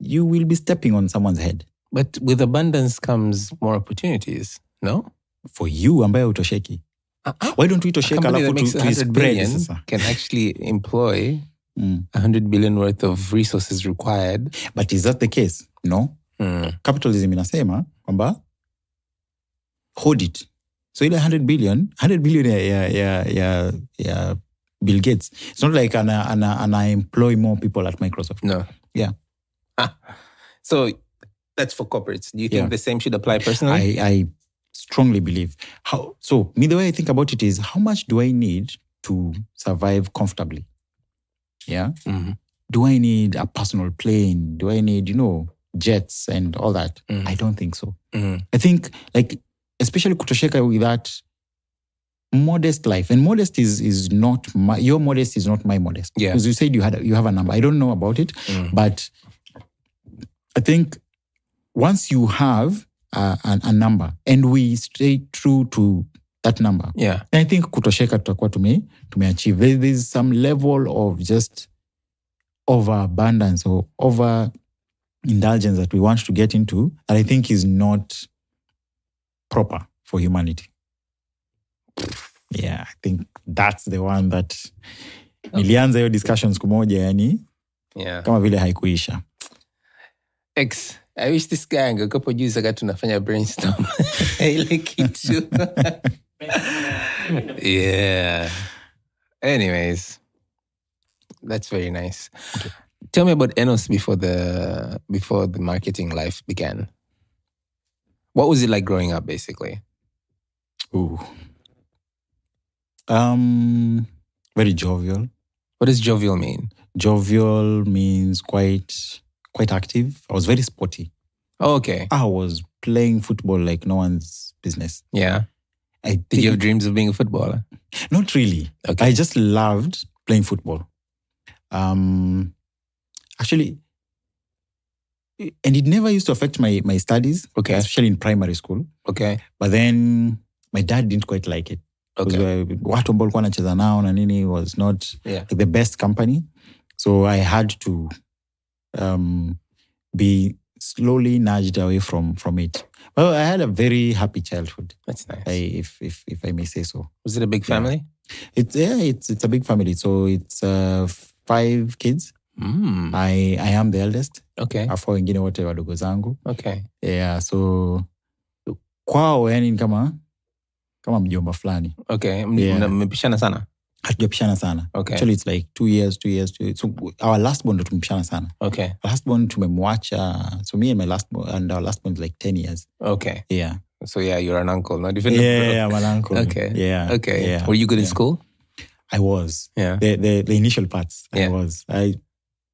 you will be stepping on someone's head. But with abundance comes more opportunities, no? For you ambayo utosheki. uh Why don't we tosheka alafu tu, tu spread sasa? Can actually employ mm. 100 billion worth of resources required. But is that the case? No. Mm. Capitalism inasema kwamba hold it. So ile 100 billion, 100 billion ya, ya, ya, ya, ya Bill Gates. It's not like ana, ana, ana employ more people at Microsoft. No. Yeah. Ah. So that's for corporates. Do you think yeah. the same should apply personally? I, I strongly believe. How so me the way I think about it is how much do I need to survive comfortably? Yeah. Mm-hmm. Do I need a personal plane? Do I need, you know, jets and all that? Mm-hmm. I don't think so. Mm-hmm. I think like especially kutosheka with that modest life and modest is is not my your modest is not my modest yeah. because you said you had you have a number i don't know about it mm. but i think once you have a, a, a number and we stay true to that number yeah. i think kutosheka tutakuwa tume, tumeachieve there, there's some level of just overabundance or over indulgence that we want to get into that i think is not proper for humanity yeah i think that's the one that okay. nilianza hiyo discussion siku moja yani yeah. kama vile haikuisha x I wish this guy angekuwepo juzi wakati a brainstorm ile kitu yeah anyways that's very nice okay. tell me about enos before the before the marketing life began what was it like growing up basically Ooh. um very jovial what does jovial mean jovial means quite quite active. I was very sporty. Oh, okay. I was playing football like no one's business. Yeah. I Did you have dreams of being a footballer? Not really. Okay. I just loved playing football. Um, actually, and it never used to affect my my studies. Okay. Especially in primary school. Okay. But then my dad didn't quite like it. Okay. Watu ambao walikuwa now and then he was not yeah. the best company. So I had to um, be slowly nudged away from from it. Well, I had a very happy childhood. That's nice. I, if if if I may say so. Was it a big family? Yeah. It's yeah, it's it's a big family. So it's uh, five kids. Mm. I I am the eldest. Okay. Afu wengine wote wadogo zangu. Okay. Yeah, so kwao yani kama kama mjomba fulani. Okay, yeah. mmepishana sana hatujapishana sana okay. actually it's like two years two years two years. so our last bond ndo tumepishana sana okay last born tumemwacha so me and my last born and our last bond is like 10 years okay yeah so yeah you're an uncle not even yeah, yeah I'm an uncle okay yeah okay yeah. were you good yeah. in school I was yeah the the, the initial parts yeah. I was I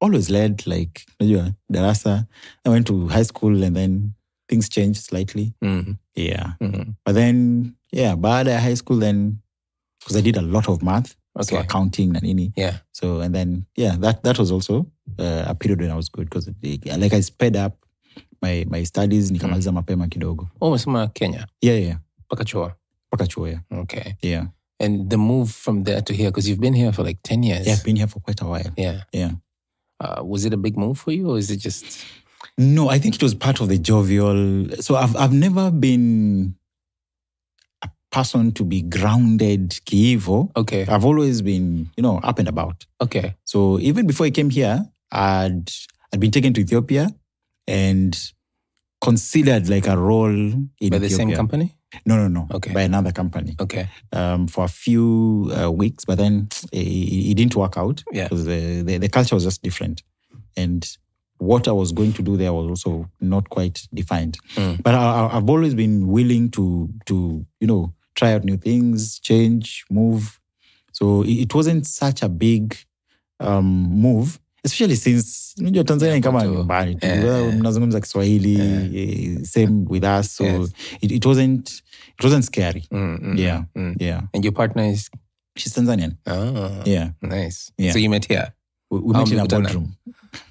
always led like The rasa. I went to high school and then things changed slightly mm-hmm. yeah mm-hmm. but then yeah but ya high school then because I did a lot of math Okay. So accounting and any. Yeah. So and then yeah, that that was also uh, a period when I was good because like I sped up my my studies nikamaliza mm. mapema kidogo. Oh, umesoma Kenya? Yeah, yeah. Pakachua. Pakachua. yeah. Okay. Yeah. And the move from there to here because you've been here for like 10 years. Yeah, I've been here for quite a while. Yeah. Yeah. Uh, was it a big move for you or is it just No, I think it was part of the jovial. So I've I've never been person to be grounded kivo Okay. I've always been, you know, up and about. Okay. So even before I came here, I'd I'd been taken to Ethiopia and considered like a role in by the Ethiopia. same company. No, no, no. Okay. By another company. Okay. Um, for a few uh, weeks, but then it, it, didn't work out. Yeah. Because the, the, the culture was just different, and what I was going to do there was also not quite defined. Mm. But I, have always been willing to to you know try out new things, change, move. So it wasn't such a big um, move especially since know tanzania ni kama uh, nyumbani tu mnazungumza kiswahili eh, same with us so yes. it, it wasn't it wasn't scary mm, mm, mm yeah mm. yeah and your partner is she's tanzanian oh, yeah nice yeah. so you met here we, we met in a boardroom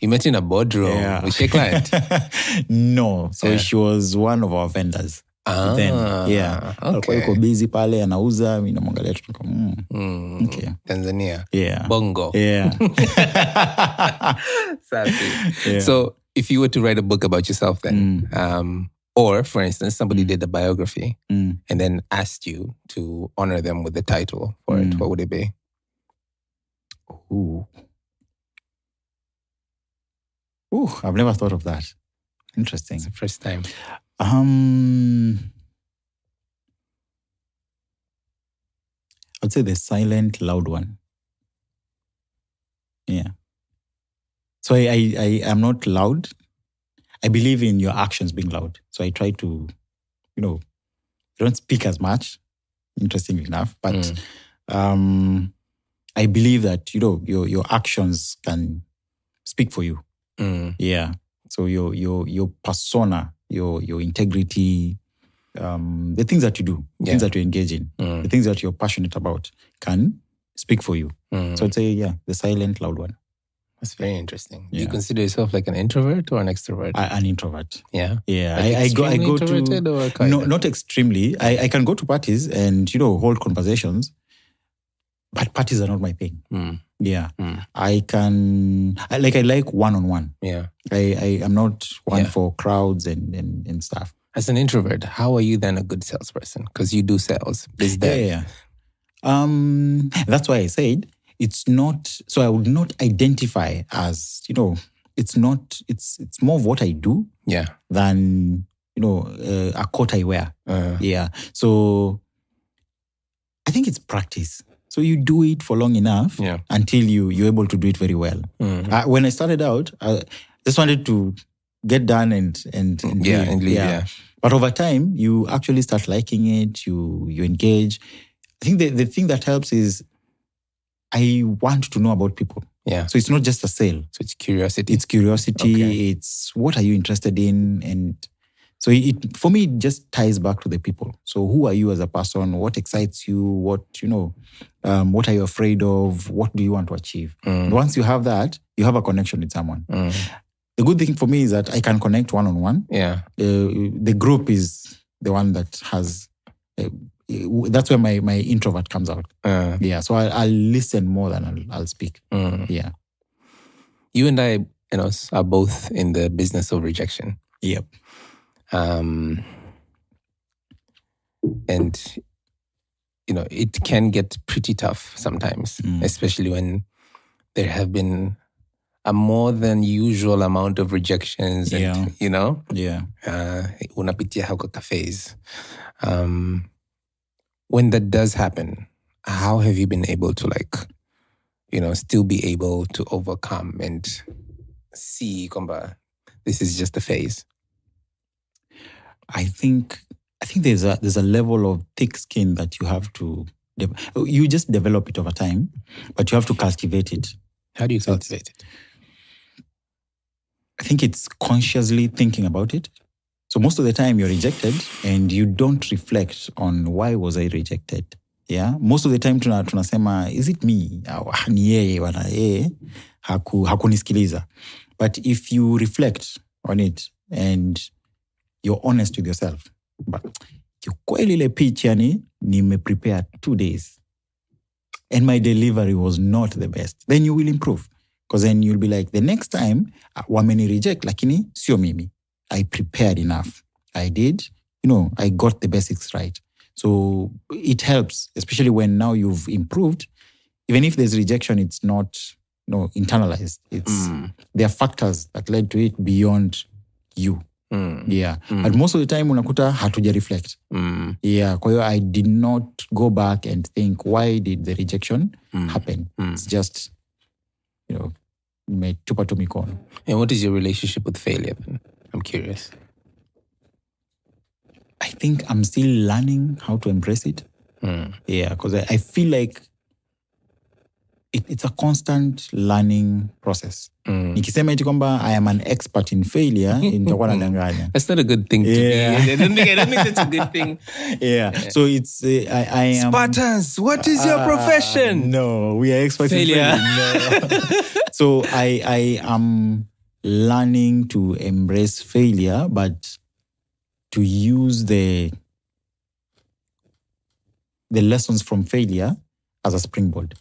you met in a boardroom yeah. with your client no so yeah. she was one of our vendors ah, then, yeah ah, okay. pale anauza mm. Mm. tanzania yeah. bongo yeah. so if you were to write a book about yourself then mm. um, or for instance somebody mm. did a biography mm. and then asked you to honor them with the title for mm. it what would it be Ooh. Ooh, I've never thought of that. Interesting. It's the first time. Um, I'd say the silent, loud one. Yeah. So I, I, I am not loud. I believe in your actions being loud. So I try to, you know, I don't speak as much, interestingly enough, but mm. um, I believe that, you know, your, your actions can speak for you. Mm. Yeah. So your, your, your persona your your integrity, um, the things that you do, the yeah. things that you engage in, mm. the things that you're passionate about can speak for you. Mm. So I'd say, yeah, the silent, loud one. That's very interesting. Yeah. Do you consider yourself like an introvert or an extrovert? I, an introvert. Yeah. Yeah. Like I, I, go I go to no, not extremely. I, I can go to parties and you know hold conversations, but parties are not my thing. Mm. Yeah. Mm. I can I, like I like one on one. Yeah. I, I am not one yeah. for crowds and, and and stuff. As an introvert, how are you then a good salesperson? Because you do sales. Is that yeah, yeah. Um that's why I said it's not so I would not identify as, you know, it's not it's it's more of what I do yeah than you know uh, a coat I wear. Uh. Yeah. So I think it's practice. So you do it for long enough yeah. until you you're able to do it very well. Mm-hmm. when I started out, I just wanted to get done and and, and yeah, leave. and leave, yeah. yeah. But over time, you actually start liking it. You you engage. I think the, the thing that helps is I want to know about people. Yeah. So it's not just a sale. So it's curiosity. It's curiosity. Okay. It's what are you interested in and so it for me it just ties back to the people. So who are you as a person? What excites you? What you know? Um, what are you afraid of? What do you want to achieve? Mm. Once you have that, you have a connection with someone. Mm. The good thing for me is that I can connect one on one. Yeah. Uh, the group is the one that has. Uh, that's where my my introvert comes out. Uh. Yeah. So I, will listen more than I'll, I'll speak. Mm. Yeah. You and I, you know, are both in the business of rejection. Yep. Um, and you know, it can get pretty tough sometimes, mm. especially when there have been a more than usual amount of rejections and yeah. you know yeah uh, unapitia hako cafes um, when that does happen how have you been able to like you know still be able to overcome and see komba this is just a phase I think I think there's a there's a level of thick skin that you have to de- you just develop it over time, but you have to cultivate it. How do you cultivate it? I think it's consciously thinking about it. So most of the time you're rejected and you don't reflect on why was I rejected. Yeah, most of the time tuna, sema is it me? Ah, but if you reflect on it and you're honest with yourself but kiukweli ile pitch yani nimeprepare two days and my delivery was not the best then you will improve because then you'll be like the next time ah, wameni reject lakini sio mimi i prepared enough i did you know i got the basics right so it helps especially when now you've improved even if there's rejection it's not you know internalized it's mm. there are factors that led to it beyond you Mm. Yeah. Mm. And most of the time unakuta hatuja reflect. Mm. Yeah. Kwa I did not go back and think why did the rejection mm. happen. Mm. It's just you know nimetupa tu mikono. And what is your relationship with failure? I'm curious. I think I'm still learning how to embrace it. Mm. Yeah, because I, I feel like it, it's a constant learning process mm. nikisema iti kwamba i am an expert in failure nitakuwa nadanganya that's not a good thing to yeah. be. I, don't think, I don't think that's a good thing yeah, yeah. so it's uh, I, I am spartans what is your ah, profession no we are experts failure. in failure no. so i i am learning to embrace failure but to use the the lessons from failure as a springboard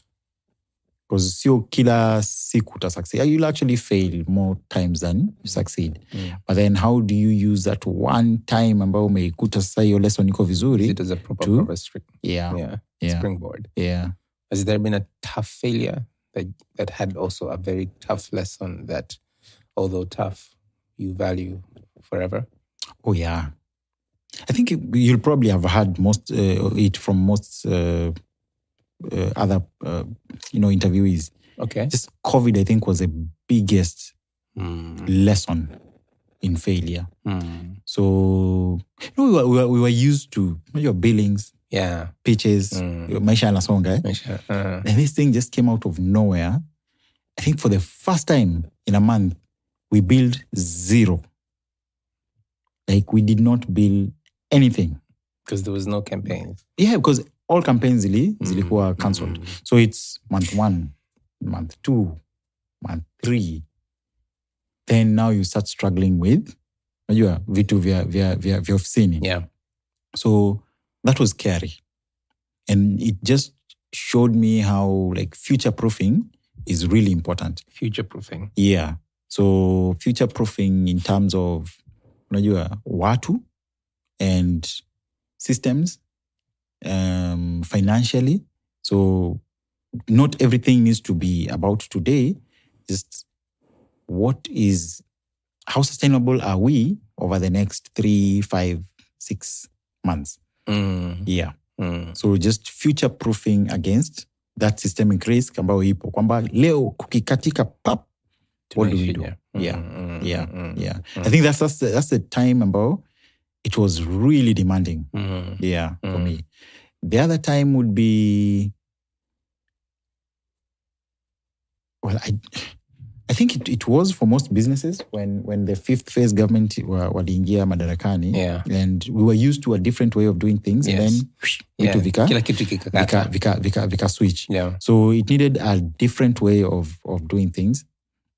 because sio kila siku uta succeed you'll actually fail more times than you mm. succeed mm. but then how do you use that one time ambayo umeikuta sasa hiyo lesson iko vizuri proper yeah, yeah, springboard yeah has there been a tough failure that, that had also a very tough lesson that although tough you value forever oh yeah i think you'll probably have had most uh, it from most uh, uh, other uh, you know interviewees. Okay. Just COVID, I think, was the biggest mm. lesson in failure. Mm. So you know, we, were, we, were, we were used to your billings, yeah, pitches, mm. maisha and song, right? uh-huh. And this thing just came out of nowhere. I think for the first time in a month, we built zero. Like we did not build anything because there was no campaign. Yeah, because all campaigns zili, zilikuwa mm. cancelled. So it's month one, month two, month three. Then now you start struggling with unajua vitu vya, vya, vya, vya ofisini. Yeah. So that was scary. And it just showed me how like future proofing is really important. Future proofing. Yeah. So future proofing in terms of unajua watu and systems um, financially. So not everything needs to be about today. Just what is, how sustainable are we over the next three, five, six months? Mm. Yeah. Mm. So just future proofing against that systemic risk leo pap what do we do? Mm, yeah, mm, mm, yeah, yeah. Mm, I think that's that's the, that's the time about it was really demanding. Yeah, mm. for me. Mm. The other time would be well, I I think it, it was for most businesses when when the fifth phase government were waliingia madarakani yeah. and we were used to a different way of doing things yes. and then yeah. vika, vika, vika, vika, vika switch yeah. so it needed a different way of of doing things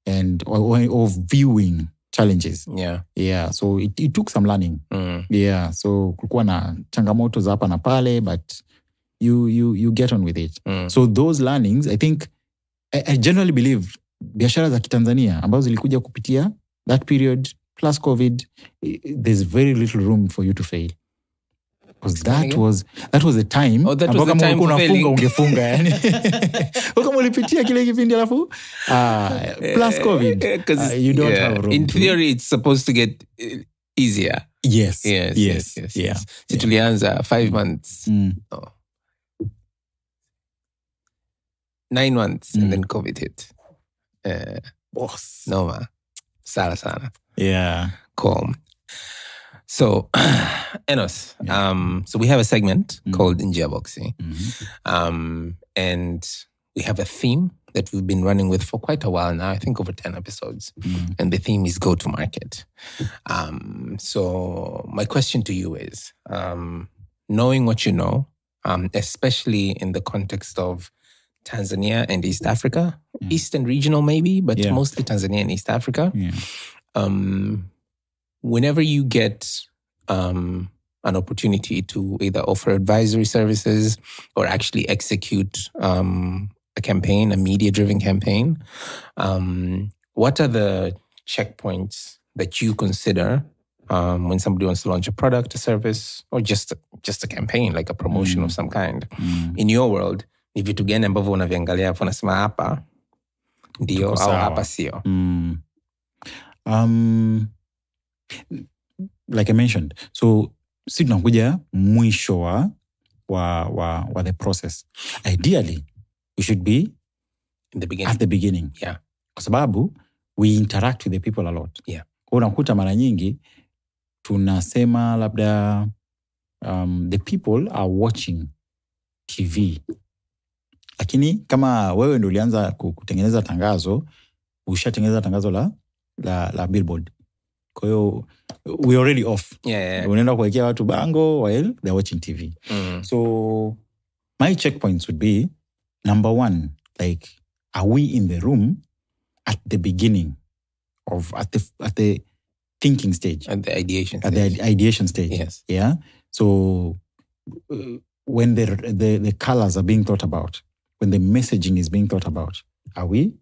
and of viewing challenges yeah. Yeah. so it, it took some learning mm. yeah so kulikuwa na changamoto za hapa na pale but you, you, you get on with it mm. so those learnings i think i, I generally believe biashara za kitanzania ambazo zilikuja kupitia that period plus covid there's very little room for you to fail that was that was the time oh, in theory it's supposed to get eh, easier yes yes yes, yes, yes, yeah. yes. tulianza 5 months mm. no. 9 months mm. and then covid hit uh, boss noma sana sana yeah calm so, Enos, yeah. um, so we have a segment mm-hmm. called Injia Boxing, mm-hmm. um, and we have a theme that we've been running with for quite a while now. I think over ten episodes, mm-hmm. and the theme is go to market. Um, so, my question to you is: um, knowing what you know, um, especially in the context of Tanzania and East Africa, mm. Eastern regional maybe, but yeah. mostly Tanzania and East Africa. Yeah. Um, whenever you get um, an opportunity to either offer advisory services or actually execute um, a campaign, a media driven campaign, um, what are the checkpoints that you consider um, when somebody wants to launch a product, a service, or just just a campaign like a promotion mm. of some kind? Mm. In your world, if you ni vitu gani na unaviangalia afu sima apa? ndio au apa sio? Mm. Um, like I mentioned, so si tunakuja mwisho wa, wa, wa, wa the process ideally we should be in the beginning. at the beginning yeah. kwa sababu we interact with the people a lot yeah. kwa unakuta mara nyingi tunasema labda um, the people are watching tv lakini kama wewe ndo ulianza kutengeneza tangazo ushatengeneza tangazo la, la, la billboard kwa we already off yeah, when unaenda kuwekea watu bango while they're watching tv mm. Mm-hmm. so my checkpoints would be number one like are we in the room at the beginning of at the at the thinking stage at the ideation at stage. the ideation stage yes yeah so uh, when the, the the colors are being thought about when the messaging is being thought about are we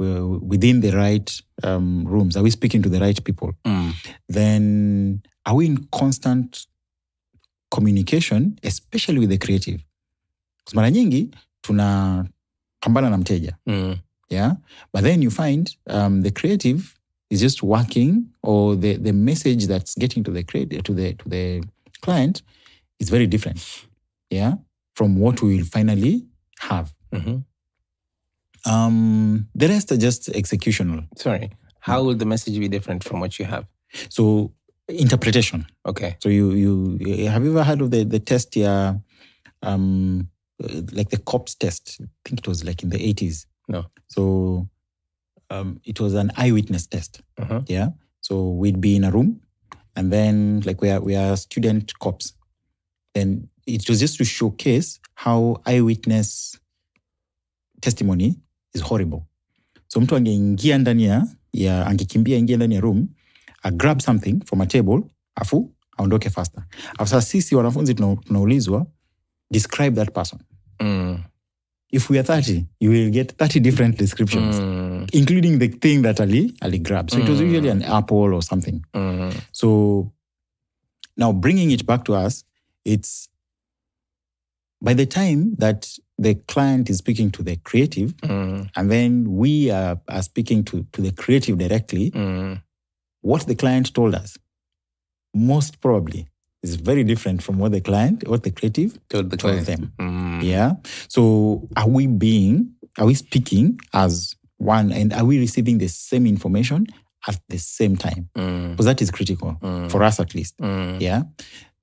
uh, within the right um, rooms? Are we speaking to the right people? Mm. Then are we in constant communication, especially with the creative? Because mara nyingi tunapambana na mteja mm. yeah? But then you find um, the creative is just working, or the the message that's getting to the creative to the to the client is very different, yeah, from what we will finally have. Mm-hmm. Um, the rest are just executional. Sorry. How will the message be different from what you have? So interpretation. Okay. So you you have you ever heard of the the test here, um, like the cops test? I think it was like in the eighties. No. So, um, it was an eyewitness test. Uh-huh. Yeah. So we'd be in a room, and then like we are we are student cops, and it was just to showcase how eyewitness testimony is horrible. So mtu angeingia ndani ya, ya angekimbia ingia ndani ya room, a grab something from a table, afu aondoke faster. Afu sasa sisi wanafunzi tunaulizwa describe that person. Mm. If we are 30, you will get 30 different descriptions, mm. including the thing that Ali Ali grabbed. So mm. it was mm. usually an apple or something. Mm. So now bringing it back to us, it's by the time that the client is speaking to the creative, mm. and then we are, are speaking to, to the creative directly, mm. what the client told us most probably is very different from what the client, what the creative told, the told client. them. Mm. Yeah. So are we being, are we speaking as one, and are we receiving the same information at the same time? Mm. Because that is critical mm. for us at least. Mm. Yeah.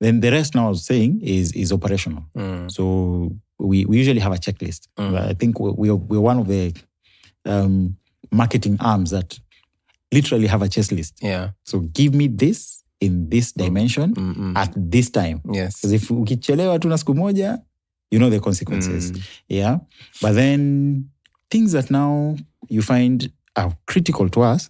Then the rest now I was saying is is operational. Mm. So we, we usually have a checklist. Mm. I think we are, we're one of the um, marketing arms that literally have a checklist. Yeah. So give me this in this mm. dimension mm, mm at this time. Yes. Because if ukichelewa tuna siku moja, you know the consequences. Mm. Yeah. But then things that now you find are critical to us,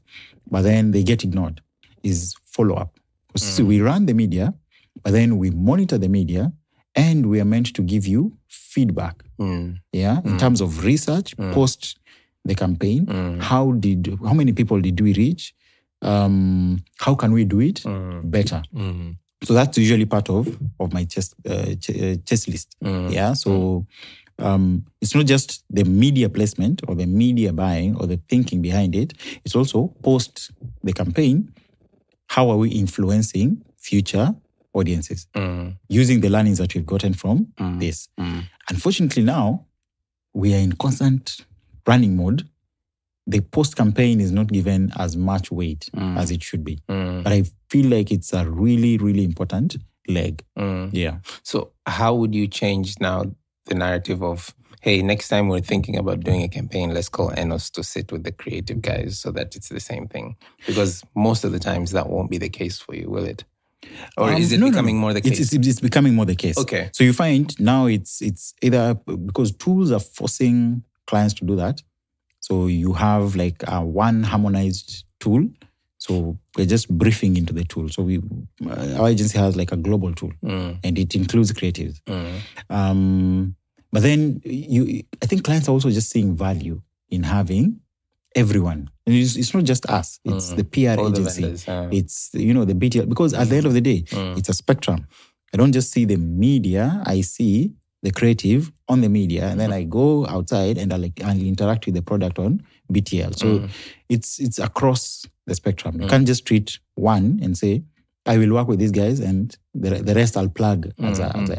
but then they get ignored is follow up. Mm. So we run the media, but then we monitor the media and we are meant to give you feedback. Mm. Yeah, in mm. terms of research, mm. post the campaign, mm. how did how many people did we reach? Um, how can we do it mm. better? Mm. So that's usually part of of my test uh, ch- test uh, list. Yeah, so. Um, it's not just the media placement or the media buying or the thinking behind it. It's also post the campaign. How are we influencing future audiences mm. using the learnings that we've gotten from mm. this. Mm. Unfortunately, now we are in constant running mode. The post campaign is not given as much weight mm. as it should be. Mm. But I feel like it's a really, really important leg. Yeah. So, how would you change now the narrative of hey, next time we're thinking about doing a campaign, let's call Enos to sit with the creative guys so that it's the same thing. Because most of the times that won't be the case for you, will it? Or um, is it no, becoming no. more the case? It's, it's, it's, becoming more the case. Okay. So you find now it's it's either because tools are forcing clients to do that. So you have like a one harmonized tool. So we're just briefing into the tool. So we uh, our agency has like a global tool, mm. and it includes creatives. Mm. Um, but then you, I think clients are also just seeing value in having everyone. And it's, it's not just us. It's mm. the PR All agency. The vendors, yeah. It's you know the BTL because at the end of the day, mm. it's a spectrum. I don't just see the media. I see the creative on the media, and then mm. I go outside and I like and interact with the product on BTL. So mm. it's it's across the spectrum. You mm. can't just treat one and say I will work with these guys and the, the rest I'll plug as, mm, as, mm, I, mm,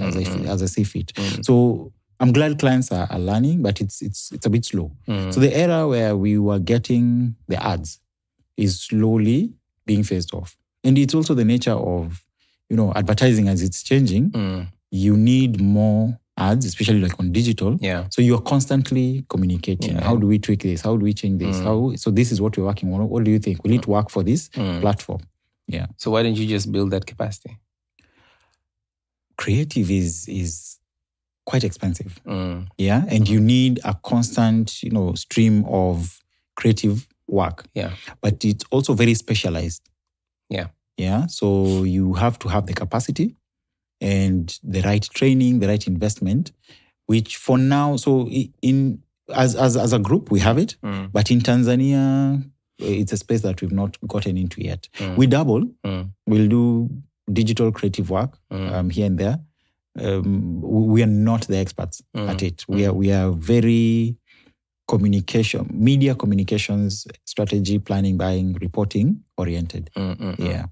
as, as, I, see fit. Mm. So I'm glad clients are, are learning, but it's it's it's a bit slow. Mm. So the era where we were getting the ads is slowly being phased off, and it's also the nature of you know advertising as it's changing. Mm. You need more ads, especially like on digital. Yeah. So you're constantly communicating. Yeah. How do we tweak this? How do we change this? Mm. How so this is what we're working on. What do you think? Will it work for this mm. platform? Yeah. So why don't you just build that capacity? Creative is is quite expensive. Mm. Yeah. And mm. you need a constant, you know, stream of creative work. Yeah. But it's also very specialized. Yeah. Yeah. So you have to have the capacity and the right training, the right investment, which for now, so in as as, as a group we have it, mm. but in Tanzania it's a space that we've not gotten into yet. Mm. We double, mm. we'll do digital creative work mm. um, here and there, um, we are not the experts mm. at it. We mm. are we are very communication, media communications, strategy, planning, buying, reporting oriented. Mm, mm, mm Yeah.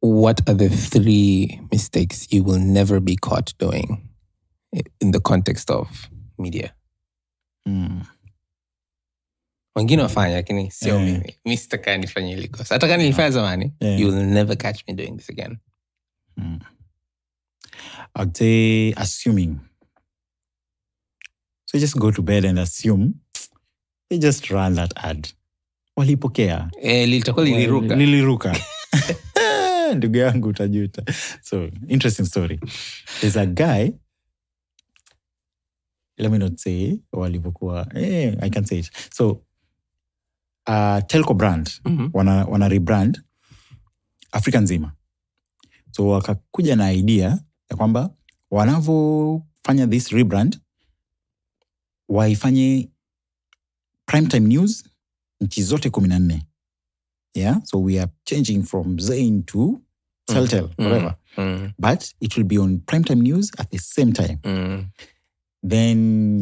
What are the three mistakes you will never be caught doing in the context of media? Mm. Eh. yeah. yeah. you will never catch me doing this again mm. I'd say assuming. So you just go to bed and assume they just run that ad. Walipokea. Eh, litakuwa liliruka. Liliruka. Ndugu yangu utajuta. So, interesting story. There's a guy let me not say walivyokuwa eh, i can say it so uh, telco brand mm-hmm. wana, wana rebrand afrika nzima so wakakuja na idea ya kwamba wanavyofanya this rebrand waifanye primetime news nchi zote kumi na nne yeah? so we are changing from zain to teltel mm. whatever mm. but it will be on primetime news at the same time mm. then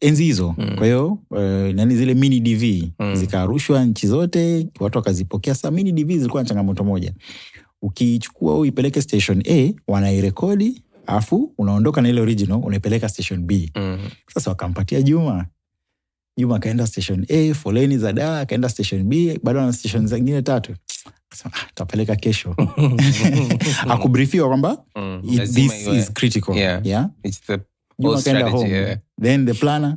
enzi hizo mm. kwa hiyo uh, nani zile mini dv mm. zikarushwa nchi zote watu wakazipokea saa mini dv zilikuwa na changamoto moja Ukiichukua uipeleke station A, wanairekodi afu unaondoka na ile original unaipeleka station B. mm -hmm. Sasa wakampatia Juma. Juma akaenda station A, foleni za dawa akaenda station B, bado ana station zingine tatu ah, tapeleka kesho akubrifiwa kwamba mhm. then the planner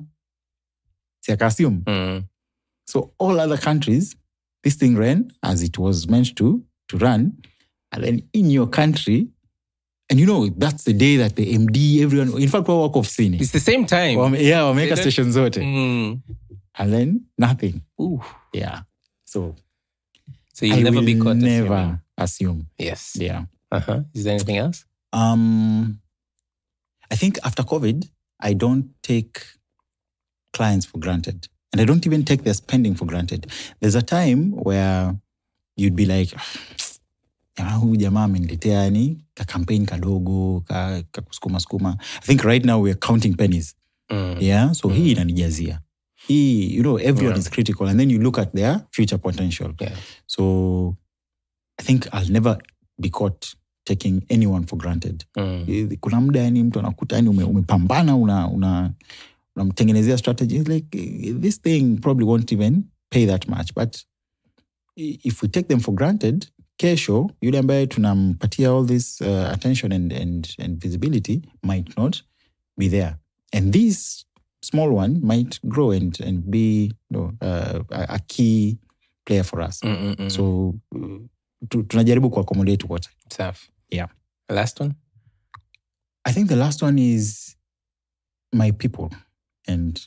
siakasum mm. so all other countries this thing ran as it was meant to, to run And then in your country, and you know, that's the day that the MD, everyone, in fact, we walk off scene. It's the same time. Wame, yeah, a station zote. Mm. And then nothing. Ooh. Yeah. So, so you'll I never be caught. Never assume. assume. Yes. Yeah. Uh-huh. Is there anything else? Um, I think after COVID, I don't take clients for granted. And I don't even take their spending for granted. There's a time where you'd be like, jamaa ah, huyu jamaa ameniletea yani ka campaign kadogo ka, ka sukuma i think right now weare counting pennies mm. yeah so mm. hii inanijazia hii you know everyone yeah. is critical and then you look at their future potential yeah. so i think i'll never be caught taking anyone for granted mm. Eh, kuna muda yani mtu anakuta yani umepambana una una unamtengenezea strategy like eh, this thing probably won't even pay that much but if we take them for granted kesho yule ambaye tunampatia all this uh, attention and, and, and visibility might not be there and this small one might grow and, and be you know, uh, a key player for us mm -mm. mm. so uh, tu, tunajaribu kuaccommodate what. Self. yeah last one i think the last one is my people and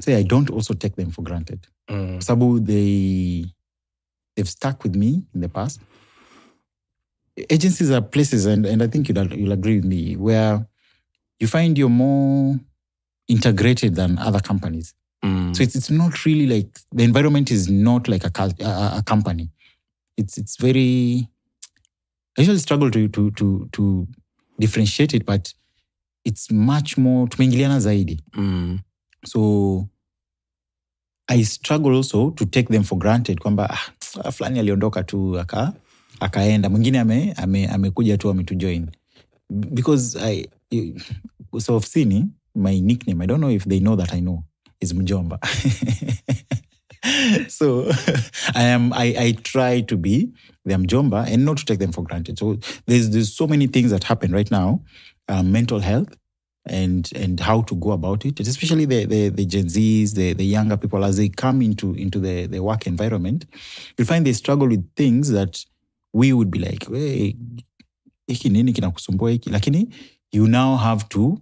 say i don't also take them for granted mm. they they've stuck with me in the past. Agencies are places, and, and I think you'll, you'll agree with me, where you find you're more integrated than other companies. Mm. So it's, it's not really like the environment is not like a, a, a company. It's it's very. I usually struggle to to to to differentiate it, but it's much more Mm. So I struggle also to take them for granted kwamba ah, fulani aliondoka tu aka akaenda mwingine ame, ame tu ametujoin because I, so my nickname I don't know if they know that I know is mjomba so I am I, I try to be their mjomba and not to take them for granted so there's, there's so many things that happen right now uh, mental health and and how to go about it, especially the, the, the Gen Zs, the, the younger people, as they come into into the, the work environment, you find they struggle with things that we would be like, hey, lakini you now have to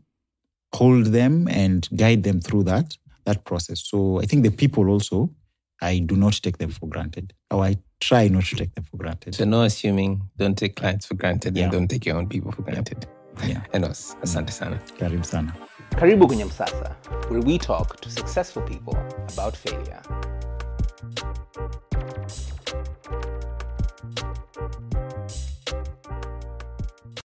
hold them and guide them through that that process. So I think the people also, I do not take them for granted, or I try not to take them for granted. So no assuming, don't take clients for granted, yeah. and don't take your own people for granted. yeah. enos asante sana mm. karibu sana karibu kwenye msasa where we talk to successful people about failure